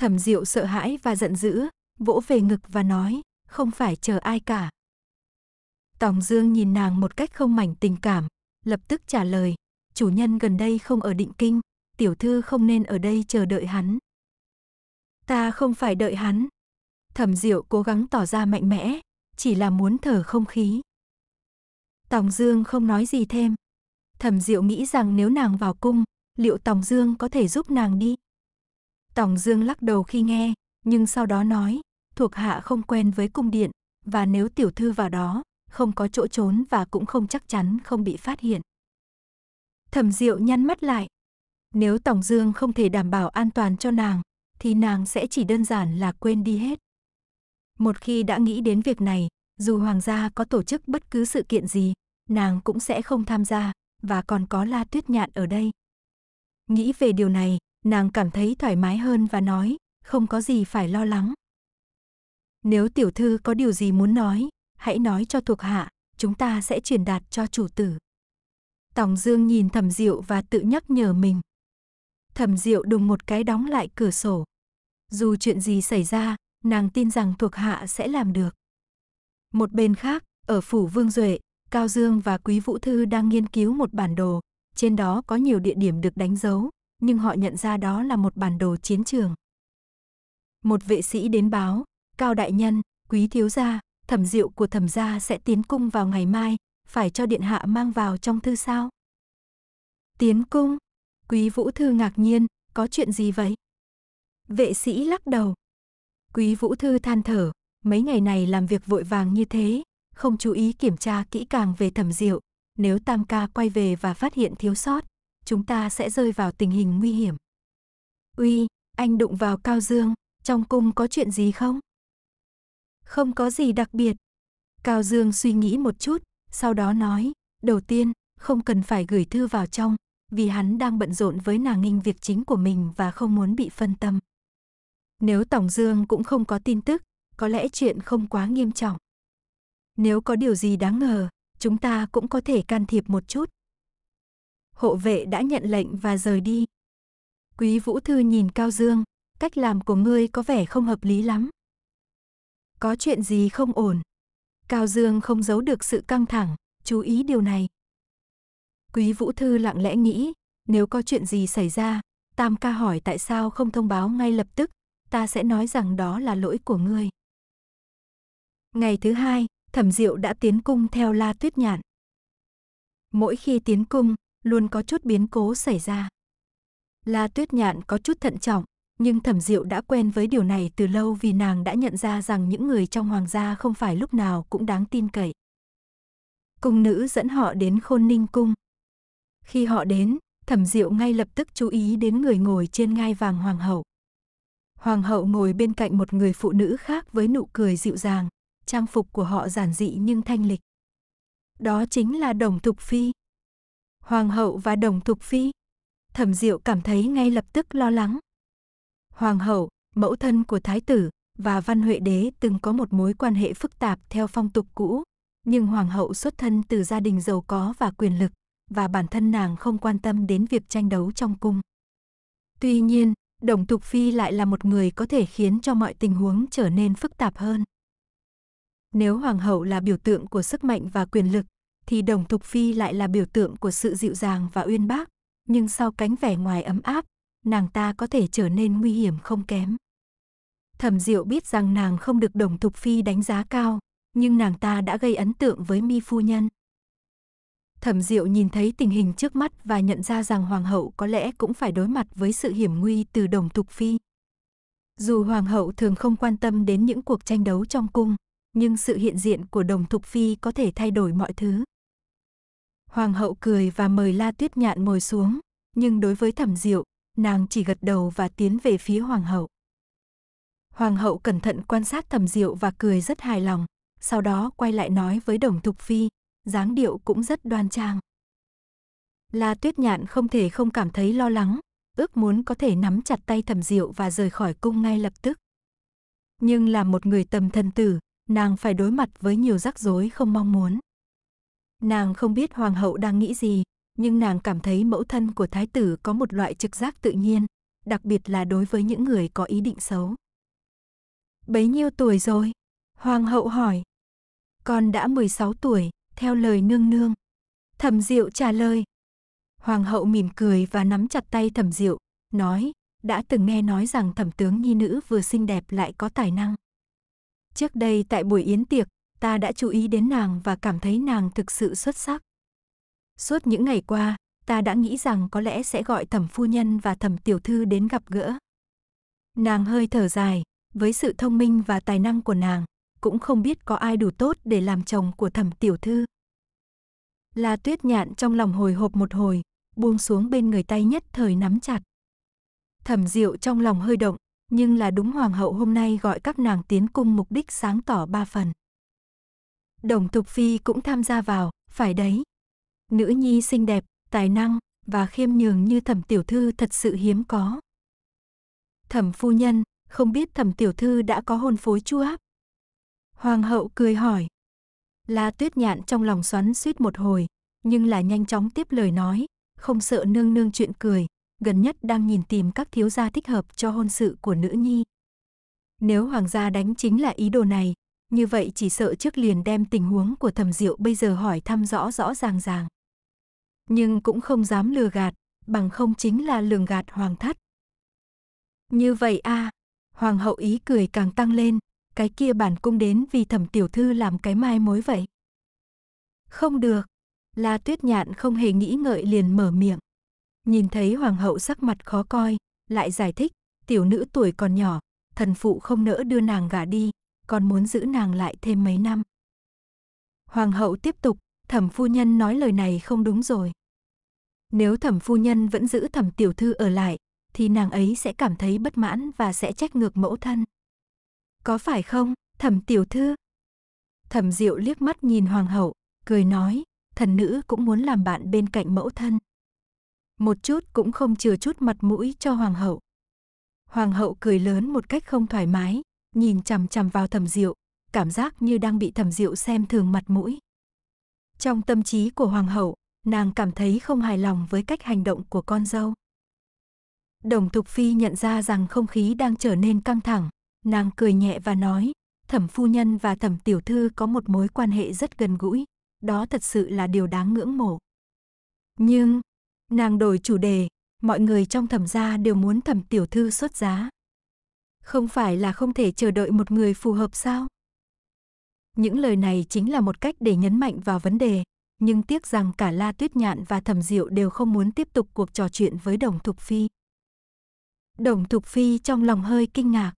Thẩm Diệu sợ hãi và giận dữ, vỗ về ngực và nói, không phải chờ ai cả. Tòng Dương nhìn nàng một cách không mảnh tình cảm, lập tức trả lời, chủ nhân gần đây không ở định kinh, tiểu thư không nên ở đây chờ đợi hắn. Ta không phải đợi hắn. Thẩm Diệu cố gắng tỏ ra mạnh mẽ, chỉ là muốn thở không khí. Tòng Dương không nói gì thêm. Thẩm Diệu nghĩ rằng nếu nàng vào cung, liệu Tòng Dương có thể giúp nàng đi? Tòng Dương lắc đầu khi nghe, nhưng sau đó nói, thuộc hạ không quen với cung điện, và nếu tiểu thư vào đó, không có chỗ trốn và cũng không chắc chắn không bị phát hiện. Thẩm Diệu nhăn mắt lại. Nếu Tòng Dương không thể đảm bảo an toàn cho nàng, thì nàng sẽ chỉ đơn giản là quên đi hết. Một khi đã nghĩ đến việc này, dù hoàng gia có tổ chức bất cứ sự kiện gì, nàng cũng sẽ không tham gia, và còn có La Tuyết Nhạn ở đây. Nghĩ về điều này, Nàng cảm thấy thoải mái hơn và nói, không có gì phải lo lắng. Nếu tiểu thư có điều gì muốn nói, hãy nói cho thuộc hạ, chúng ta sẽ truyền đạt cho chủ tử. Tòng Dương nhìn Thẩm Diệu và tự nhắc nhở mình. Thẩm Diệu đùng một cái đóng lại cửa sổ. Dù chuyện gì xảy ra, nàng tin rằng thuộc hạ sẽ làm được. Một bên khác, ở phủ Vương Duệ, Cao Dương và Quý Vũ Thư đang nghiên cứu một bản đồ, trên đó có nhiều địa điểm được đánh dấu, nhưng họ nhận ra đó là một bản đồ chiến trường. Một vệ sĩ đến báo, Cao Đại Nhân, Quý Thiếu Gia, thẩm diệu của thẩm gia sẽ tiến cung vào ngày mai, phải cho điện hạ mang vào trong thư sao? Tiến cung? Quý Vũ Thư ngạc nhiên, có chuyện gì vậy? Vệ sĩ lắc đầu. Quý Vũ Thư than thở, mấy ngày này làm việc vội vàng như thế, không chú ý kiểm tra kỹ càng về thẩm diệu, nếu tam ca quay về và phát hiện thiếu sót, chúng ta sẽ rơi vào tình hình nguy hiểm. Uy, anh đụng vào Cao Dương, trong cung có chuyện gì không? Không có gì đặc biệt. Cao Dương suy nghĩ một chút, sau đó nói, đầu tiên, không cần phải gửi thư vào trong, vì hắn đang bận rộn với nàng nghinh việc chính của mình và không muốn bị phân tâm. Nếu Tổng Dương cũng không có tin tức, có lẽ chuyện không quá nghiêm trọng. Nếu có điều gì đáng ngờ, chúng ta cũng có thể can thiệp một chút hộ vệ đã nhận lệnh và rời đi. Quý Vũ Thư nhìn Cao Dương, cách làm của ngươi có vẻ không hợp lý lắm. Có chuyện gì không ổn? Cao Dương không giấu được sự căng thẳng, chú ý điều này. Quý Vũ Thư lặng lẽ nghĩ, nếu có chuyện gì xảy ra, Tam ca hỏi tại sao không thông báo ngay lập tức, ta sẽ nói rằng đó là lỗi của ngươi. Ngày thứ hai, Thẩm Diệu đã tiến cung theo La Tuyết Nhạn. Mỗi khi tiến cung, luôn có chút biến cố xảy ra. La Tuyết Nhạn có chút thận trọng, nhưng Thẩm Diệu đã quen với điều này từ lâu vì nàng đã nhận ra rằng những người trong hoàng gia không phải lúc nào cũng đáng tin cậy. Cung nữ dẫn họ đến Khôn Ninh cung. Khi họ đến, Thẩm Diệu ngay lập tức chú ý đến người ngồi trên ngai vàng hoàng hậu. Hoàng hậu ngồi bên cạnh một người phụ nữ khác với nụ cười dịu dàng, trang phục của họ giản dị nhưng thanh lịch. Đó chính là Đồng Thục Phi. Hoàng hậu và đồng thục phi. Thẩm Diệu cảm thấy ngay lập tức lo lắng. Hoàng hậu, mẫu thân của thái tử và Văn Huệ đế từng có một mối quan hệ phức tạp theo phong tục cũ, nhưng hoàng hậu xuất thân từ gia đình giàu có và quyền lực và bản thân nàng không quan tâm đến việc tranh đấu trong cung. Tuy nhiên, Đồng Thục Phi lại là một người có thể khiến cho mọi tình huống trở nên phức tạp hơn. Nếu hoàng hậu là biểu tượng của sức mạnh và quyền lực thì Đồng Thục Phi lại là biểu tượng của sự dịu dàng và uyên bác, nhưng sau cánh vẻ ngoài ấm áp, nàng ta có thể trở nên nguy hiểm không kém. Thẩm Diệu biết rằng nàng không được Đồng Thục Phi đánh giá cao, nhưng nàng ta đã gây ấn tượng với mi phu nhân. Thẩm Diệu nhìn thấy tình hình trước mắt và nhận ra rằng hoàng hậu có lẽ cũng phải đối mặt với sự hiểm nguy từ Đồng Thục Phi. Dù hoàng hậu thường không quan tâm đến những cuộc tranh đấu trong cung, nhưng sự hiện diện của Đồng Thục Phi có thể thay đổi mọi thứ. Hoàng hậu cười và mời La Tuyết Nhạn ngồi xuống, nhưng đối với Thẩm Diệu, nàng chỉ gật đầu và tiến về phía hoàng hậu. Hoàng hậu cẩn thận quan sát Thẩm Diệu và cười rất hài lòng, sau đó quay lại nói với Đồng Thục Phi, dáng điệu cũng rất đoan trang. La Tuyết Nhạn không thể không cảm thấy lo lắng, ước muốn có thể nắm chặt tay Thẩm Diệu và rời khỏi cung ngay lập tức. Nhưng là một người tầm thân tử, nàng phải đối mặt với nhiều rắc rối không mong muốn. Nàng không biết hoàng hậu đang nghĩ gì, nhưng nàng cảm thấy mẫu thân của thái tử có một loại trực giác tự nhiên, đặc biệt là đối với những người có ý định xấu. Bấy nhiêu tuổi rồi? Hoàng hậu hỏi. Con đã 16 tuổi, theo lời nương nương. Thẩm Diệu trả lời. Hoàng hậu mỉm cười và nắm chặt tay Thẩm Diệu, nói, đã từng nghe nói rằng thẩm tướng nhi nữ vừa xinh đẹp lại có tài năng. Trước đây tại buổi yến tiệc, ta đã chú ý đến nàng và cảm thấy nàng thực sự xuất sắc. Suốt những ngày qua, ta đã nghĩ rằng có lẽ sẽ gọi thẩm phu nhân và thẩm tiểu thư đến gặp gỡ. Nàng hơi thở dài, với sự thông minh và tài năng của nàng, cũng không biết có ai đủ tốt để làm chồng của thẩm tiểu thư. La tuyết nhạn trong lòng hồi hộp một hồi, buông xuống bên người tay nhất thời nắm chặt. Thẩm diệu trong lòng hơi động, nhưng là đúng hoàng hậu hôm nay gọi các nàng tiến cung mục đích sáng tỏ ba phần. Đồng Thục Phi cũng tham gia vào, phải đấy. Nữ nhi xinh đẹp, tài năng và khiêm nhường như thẩm tiểu thư thật sự hiếm có. Thẩm phu nhân, không biết thẩm tiểu thư đã có hôn phối chu áp. Hoàng hậu cười hỏi. La tuyết nhạn trong lòng xoắn suýt một hồi, nhưng là nhanh chóng tiếp lời nói, không sợ nương nương chuyện cười, gần nhất đang nhìn tìm các thiếu gia thích hợp cho hôn sự của nữ nhi. Nếu hoàng gia đánh chính là ý đồ này, như vậy chỉ sợ trước liền đem tình huống của thẩm diệu bây giờ hỏi thăm rõ rõ ràng ràng. Nhưng cũng không dám lừa gạt, bằng không chính là lường gạt hoàng thất. Như vậy a à, hoàng hậu ý cười càng tăng lên, cái kia bản cung đến vì thẩm tiểu thư làm cái mai mối vậy. Không được, La Tuyết Nhạn không hề nghĩ ngợi liền mở miệng. Nhìn thấy hoàng hậu sắc mặt khó coi, lại giải thích, tiểu nữ tuổi còn nhỏ, thần phụ không nỡ đưa nàng gả đi, còn muốn giữ nàng lại thêm mấy năm. Hoàng hậu tiếp tục, thẩm phu nhân nói lời này không đúng rồi. Nếu thẩm phu nhân vẫn giữ thẩm tiểu thư ở lại, thì nàng ấy sẽ cảm thấy bất mãn và sẽ trách ngược mẫu thân. Có phải không, thẩm tiểu thư? Thẩm diệu liếc mắt nhìn hoàng hậu, cười nói, thần nữ cũng muốn làm bạn bên cạnh mẫu thân. Một chút cũng không chừa chút mặt mũi cho hoàng hậu. Hoàng hậu cười lớn một cách không thoải mái, nhìn chằm chằm vào thẩm diệu, cảm giác như đang bị thẩm diệu xem thường mặt mũi. Trong tâm trí của hoàng hậu, nàng cảm thấy không hài lòng với cách hành động của con dâu. Đồng Thục Phi nhận ra rằng không khí đang trở nên căng thẳng, nàng cười nhẹ và nói, thẩm phu nhân và thẩm tiểu thư có một mối quan hệ rất gần gũi, đó thật sự là điều đáng ngưỡng mộ. Nhưng, nàng đổi chủ đề, mọi người trong thẩm gia đều muốn thẩm tiểu thư xuất giá. Không phải là không thể chờ đợi một người phù hợp sao? Những lời này chính là một cách để nhấn mạnh vào vấn đề, nhưng tiếc rằng cả La Tuyết Nhạn và Thẩm Diệu đều không muốn tiếp tục cuộc trò chuyện với Đồng Thục Phi. Đồng Thục Phi trong lòng hơi kinh ngạc.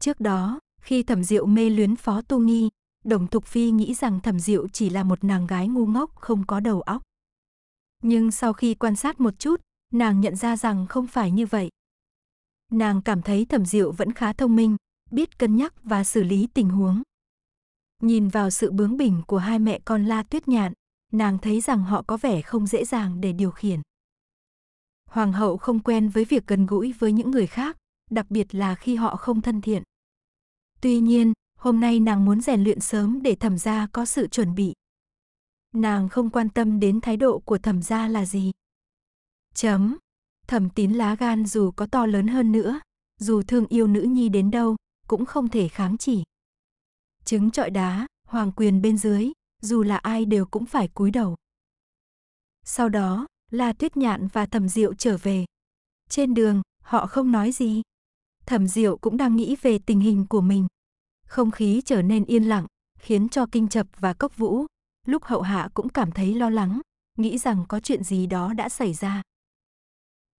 Trước đó, khi Thẩm Diệu mê luyến Phó Tu Nghi, Đồng Thục Phi nghĩ rằng Thẩm Diệu chỉ là một nàng gái ngu ngốc không có đầu óc. Nhưng sau khi quan sát một chút, nàng nhận ra rằng không phải như vậy. Nàng cảm thấy thẩm diệu vẫn khá thông minh, biết cân nhắc và xử lý tình huống. Nhìn vào sự bướng bỉnh của hai mẹ con La Tuyết Nhạn, nàng thấy rằng họ có vẻ không dễ dàng để điều khiển. Hoàng hậu không quen với việc gần gũi với những người khác, đặc biệt là khi họ không thân thiện. Tuy nhiên, hôm nay nàng muốn rèn luyện sớm để thẩm gia có sự chuẩn bị. Nàng không quan tâm đến thái độ của thẩm gia là gì. Chấm. Thẩm tín lá gan dù có to lớn hơn nữa, dù thương yêu nữ nhi đến đâu, cũng không thể kháng chỉ. Trứng trọi đá, hoàng quyền bên dưới, dù là ai đều cũng phải cúi đầu. Sau đó, La Tuyết Nhạn và Thẩm Diệu trở về. Trên đường, họ không nói gì. Thẩm Diệu cũng đang nghĩ về tình hình của mình. Không khí trở nên yên lặng, khiến cho Kinh Chập và Cốc Vũ, lúc hậu hạ cũng cảm thấy lo lắng, nghĩ rằng có chuyện gì đó đã xảy ra.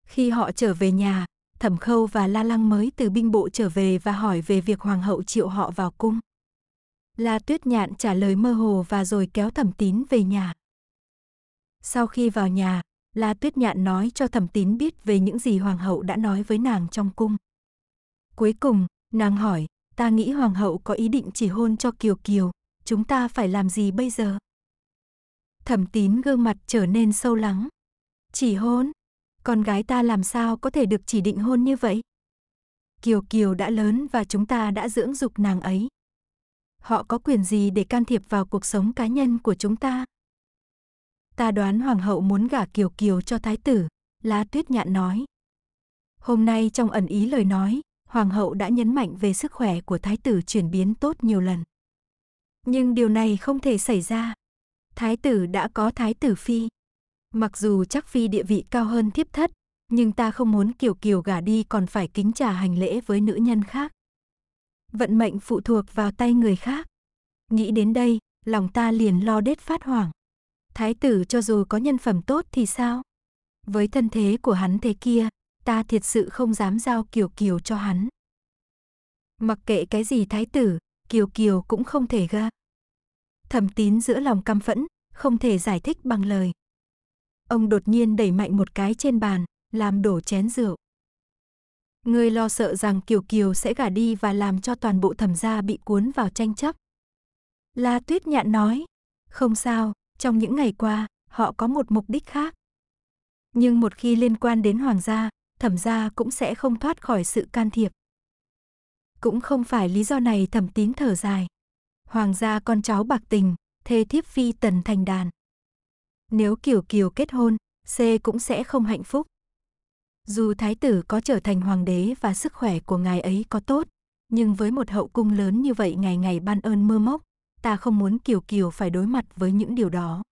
Khi họ trở về nhà, Thẩm Khâu và La Lăng mới từ binh bộ trở về và hỏi về việc hoàng hậu triệu họ vào cung. La Tuyết Nhạn trả lời mơ hồ và rồi kéo Thẩm Tín về nhà. Sau khi vào nhà, La Tuyết Nhạn nói cho Thẩm Tín biết về những gì hoàng hậu đã nói với nàng trong cung. Cuối cùng, nàng hỏi, ta nghĩ hoàng hậu có ý định chỉ hôn cho Kiều Kiều, chúng ta phải làm gì bây giờ? Thẩm Tín gương mặt trở nên sâu lắng. Chỉ hôn? con gái ta làm sao có thể được chỉ định hôn như vậy? Kiều Kiều đã lớn và chúng ta đã dưỡng dục nàng ấy. Họ có quyền gì để can thiệp vào cuộc sống cá nhân của chúng ta? Ta đoán hoàng hậu muốn gả Kiều Kiều cho thái tử, Lá Tuyết Nhạn nói. Hôm nay trong ẩn ý lời nói, hoàng hậu đã nhấn mạnh về sức khỏe của thái tử chuyển biến tốt nhiều lần. Nhưng điều này không thể xảy ra. Thái tử đã có thái tử phi. Mặc dù chắc phi địa vị cao hơn thiếp thất, nhưng ta không muốn Kiều Kiều gả đi còn phải kính trả hành lễ với nữ nhân khác. Vận mệnh phụ thuộc vào tay người khác. Nghĩ đến đây, lòng ta liền lo đết phát hoảng. Thái tử cho dù có nhân phẩm tốt thì sao? Với thân thế của hắn thế kia, ta thiệt sự không dám giao Kiều Kiều cho hắn. Mặc kệ cái gì thái tử, Kiều Kiều cũng không thể ga. thầm tín giữa lòng căm phẫn, không thể giải thích bằng lời. Ông đột nhiên đẩy mạnh một cái trên bàn, làm đổ chén rượu. Ngươi lo sợ rằng Kiều Kiều sẽ gả đi và làm cho toàn bộ thẩm gia bị cuốn vào tranh chấp. La Tuyết Nhạn nói, không sao, trong những ngày qua, họ có một mục đích khác. Nhưng một khi liên quan đến hoàng gia, thẩm gia cũng sẽ không thoát khỏi sự can thiệp. Cũng không phải lý do này thẩm tín thở dài. Hoàng gia con cháu bạc tình, thê thiếp phi tần thành đàn. Nếu Kiều Kiều kết hôn, C cũng sẽ không hạnh phúc. Dù thái tử có trở thành hoàng đế và sức khỏe của ngài ấy có tốt, nhưng với một hậu cung lớn như vậy ngày ngày ban ơn mưa mốc, ta không muốn Kiều Kiều phải đối mặt với những điều đó.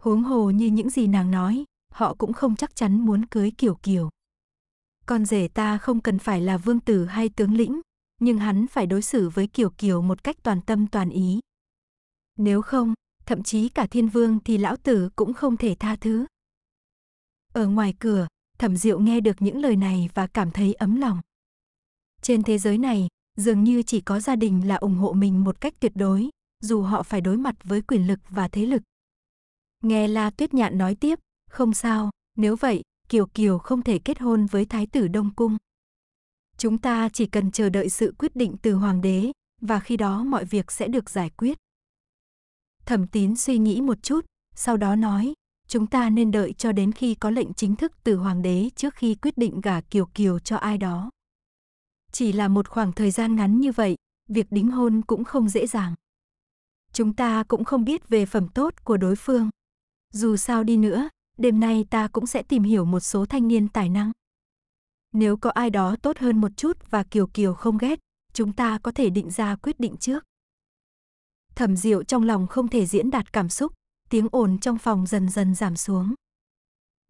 Huống hồ như những gì nàng nói, họ cũng không chắc chắn muốn cưới Kiều Kiều. Con rể ta không cần phải là vương tử hay tướng lĩnh, nhưng hắn phải đối xử với Kiều Kiều một cách toàn tâm toàn ý. Nếu không, thậm chí cả thiên vương thì lão tử cũng không thể tha thứ. Ở ngoài cửa, thẩm diệu nghe được những lời này và cảm thấy ấm lòng. Trên thế giới này, dường như chỉ có gia đình là ủng hộ mình một cách tuyệt đối, dù họ phải đối mặt với quyền lực và thế lực. Nghe La Tuyết Nhạn nói tiếp, không sao, nếu vậy, Kiều Kiều không thể kết hôn với Thái tử Đông Cung. Chúng ta chỉ cần chờ đợi sự quyết định từ Hoàng đế, và khi đó mọi việc sẽ được giải quyết. Thẩm tín suy nghĩ một chút, sau đó nói, chúng ta nên đợi cho đến khi có lệnh chính thức từ hoàng đế trước khi quyết định gả Kiều Kiều cho ai đó. Chỉ là một khoảng thời gian ngắn như vậy, việc đính hôn cũng không dễ dàng. Chúng ta cũng không biết về phẩm tốt của đối phương. Dù sao đi nữa, đêm nay ta cũng sẽ tìm hiểu một số thanh niên tài năng. Nếu có ai đó tốt hơn một chút và Kiều Kiều không ghét, chúng ta có thể định ra quyết định trước. Thẩm Diệu trong lòng không thể diễn đạt cảm xúc, tiếng ồn trong phòng dần dần giảm xuống.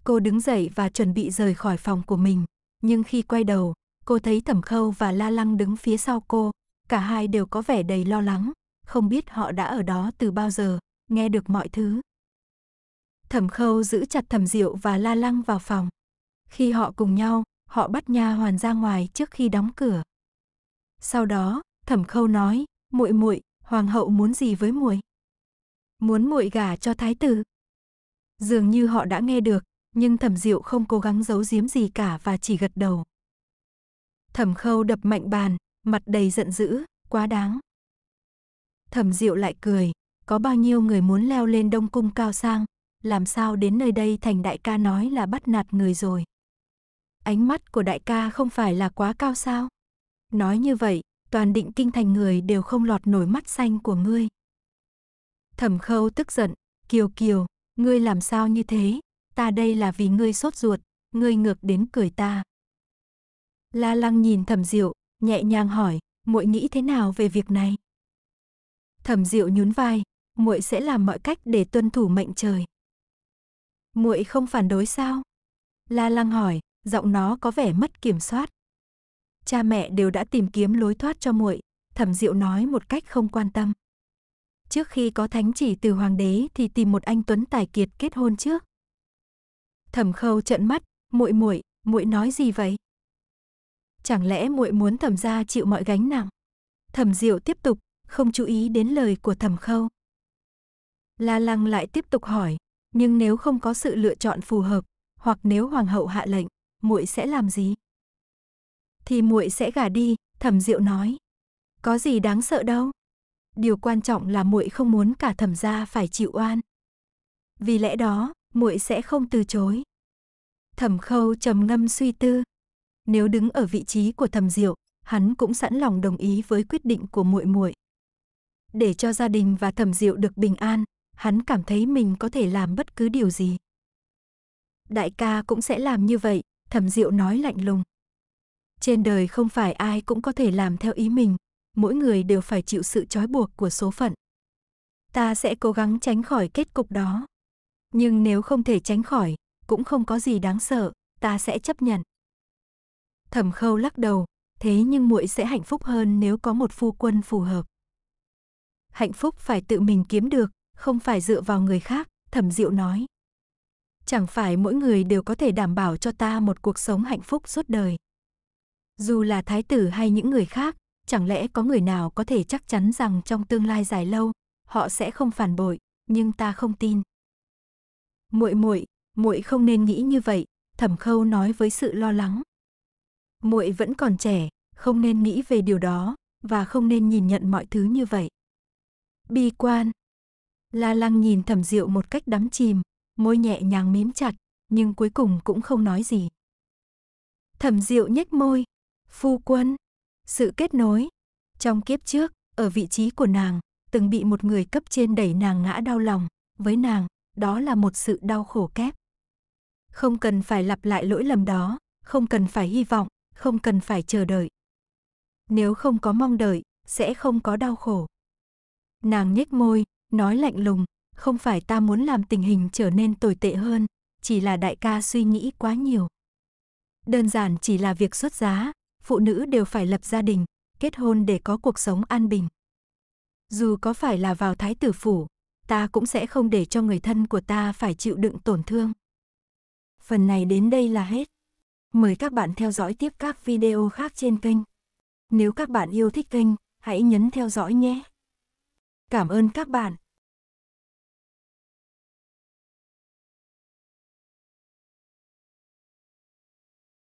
Cô đứng dậy và chuẩn bị rời khỏi phòng của mình, nhưng khi quay đầu, cô thấy Thẩm Khâu và La Lăng đứng phía sau cô, cả hai đều có vẻ đầy lo lắng, không biết họ đã ở đó từ bao giờ, nghe được mọi thứ. Thẩm Khâu giữ chặt Thẩm Diệu và La Lăng vào phòng. Khi họ cùng nhau, họ bắt nha hoàn ra ngoài trước khi đóng cửa. Sau đó, Thẩm Khâu nói, "Muội muội, hoàng hậu muốn gì với muội? Muốn muội gả cho thái tử. Dường như họ đã nghe được, nhưng Thẩm Diệu không cố gắng giấu giếm gì cả và chỉ gật đầu. Thẩm Khâu đập mạnh bàn, mặt đầy giận dữ, quá đáng. Thẩm Diệu lại cười, có bao nhiêu người muốn leo lên Đông cung cao sang, làm sao đến nơi đây thành đại ca nói là bắt nạt người rồi. Ánh mắt của đại ca không phải là quá cao sao? Nói như vậy, toàn định kinh thành người đều không lọt nổi mắt xanh của ngươi. Thẩm khâu tức giận, kiều kiều, ngươi làm sao như thế, ta đây là vì ngươi sốt ruột, ngươi ngược đến cười ta. La lăng nhìn thẩm diệu, nhẹ nhàng hỏi, muội nghĩ thế nào về việc này? Thẩm diệu nhún vai, muội sẽ làm mọi cách để tuân thủ mệnh trời. Muội không phản đối sao? La lăng hỏi, giọng nó có vẻ mất kiểm soát cha mẹ đều đã tìm kiếm lối thoát cho muội, Thẩm Diệu nói một cách không quan tâm. Trước khi có thánh chỉ từ hoàng đế thì tìm một anh tuấn tài kiệt kết hôn trước. Thẩm Khâu trợn mắt, muội muội, muội nói gì vậy? Chẳng lẽ muội muốn Thẩm gia chịu mọi gánh nặng? Thẩm Diệu tiếp tục, không chú ý đến lời của Thẩm Khâu. La Lăng lại tiếp tục hỏi, nhưng nếu không có sự lựa chọn phù hợp, hoặc nếu hoàng hậu hạ lệnh, muội sẽ làm gì? thì muội sẽ gả đi, Thẩm Diệu nói. Có gì đáng sợ đâu. Điều quan trọng là muội không muốn cả Thẩm gia phải chịu oan. Vì lẽ đó, muội sẽ không từ chối. Thẩm Khâu trầm ngâm suy tư. Nếu đứng ở vị trí của Thẩm Diệu, hắn cũng sẵn lòng đồng ý với quyết định của muội muội. Để cho gia đình và Thẩm Diệu được bình an, hắn cảm thấy mình có thể làm bất cứ điều gì. Đại ca cũng sẽ làm như vậy, Thẩm Diệu nói lạnh lùng. Trên đời không phải ai cũng có thể làm theo ý mình, mỗi người đều phải chịu sự trói buộc của số phận. Ta sẽ cố gắng tránh khỏi kết cục đó. Nhưng nếu không thể tránh khỏi, cũng không có gì đáng sợ, ta sẽ chấp nhận. Thẩm Khâu lắc đầu, thế nhưng muội sẽ hạnh phúc hơn nếu có một phu quân phù hợp. Hạnh phúc phải tự mình kiếm được, không phải dựa vào người khác, Thẩm Diệu nói. Chẳng phải mỗi người đều có thể đảm bảo cho ta một cuộc sống hạnh phúc suốt đời. Dù là thái tử hay những người khác, chẳng lẽ có người nào có thể chắc chắn rằng trong tương lai dài lâu, họ sẽ không phản bội, nhưng ta không tin. Muội muội, muội không nên nghĩ như vậy, Thẩm Khâu nói với sự lo lắng. Muội vẫn còn trẻ, không nên nghĩ về điều đó và không nên nhìn nhận mọi thứ như vậy. Bi quan. La Lăng nhìn Thẩm Diệu một cách đắm chìm, môi nhẹ nhàng mím chặt, nhưng cuối cùng cũng không nói gì. Thẩm Diệu nhếch môi, Phu quân, sự kết nối. Trong kiếp trước, ở vị trí của nàng, từng bị một người cấp trên đẩy nàng ngã đau lòng, với nàng, đó là một sự đau khổ kép. Không cần phải lặp lại lỗi lầm đó, không cần phải hy vọng, không cần phải chờ đợi. Nếu không có mong đợi, sẽ không có đau khổ. Nàng nhếch môi, nói lạnh lùng, không phải ta muốn làm tình hình trở nên tồi tệ hơn, chỉ là đại ca suy nghĩ quá nhiều. Đơn giản chỉ là việc xuất giá, phụ nữ đều phải lập gia đình, kết hôn để có cuộc sống an bình. Dù có phải là vào thái tử phủ, ta cũng sẽ không để cho người thân của ta phải chịu đựng tổn thương. Phần này đến đây là hết. Mời các bạn theo dõi tiếp các video khác trên kênh. Nếu các bạn yêu thích kênh, hãy nhấn theo dõi nhé. Cảm ơn các bạn.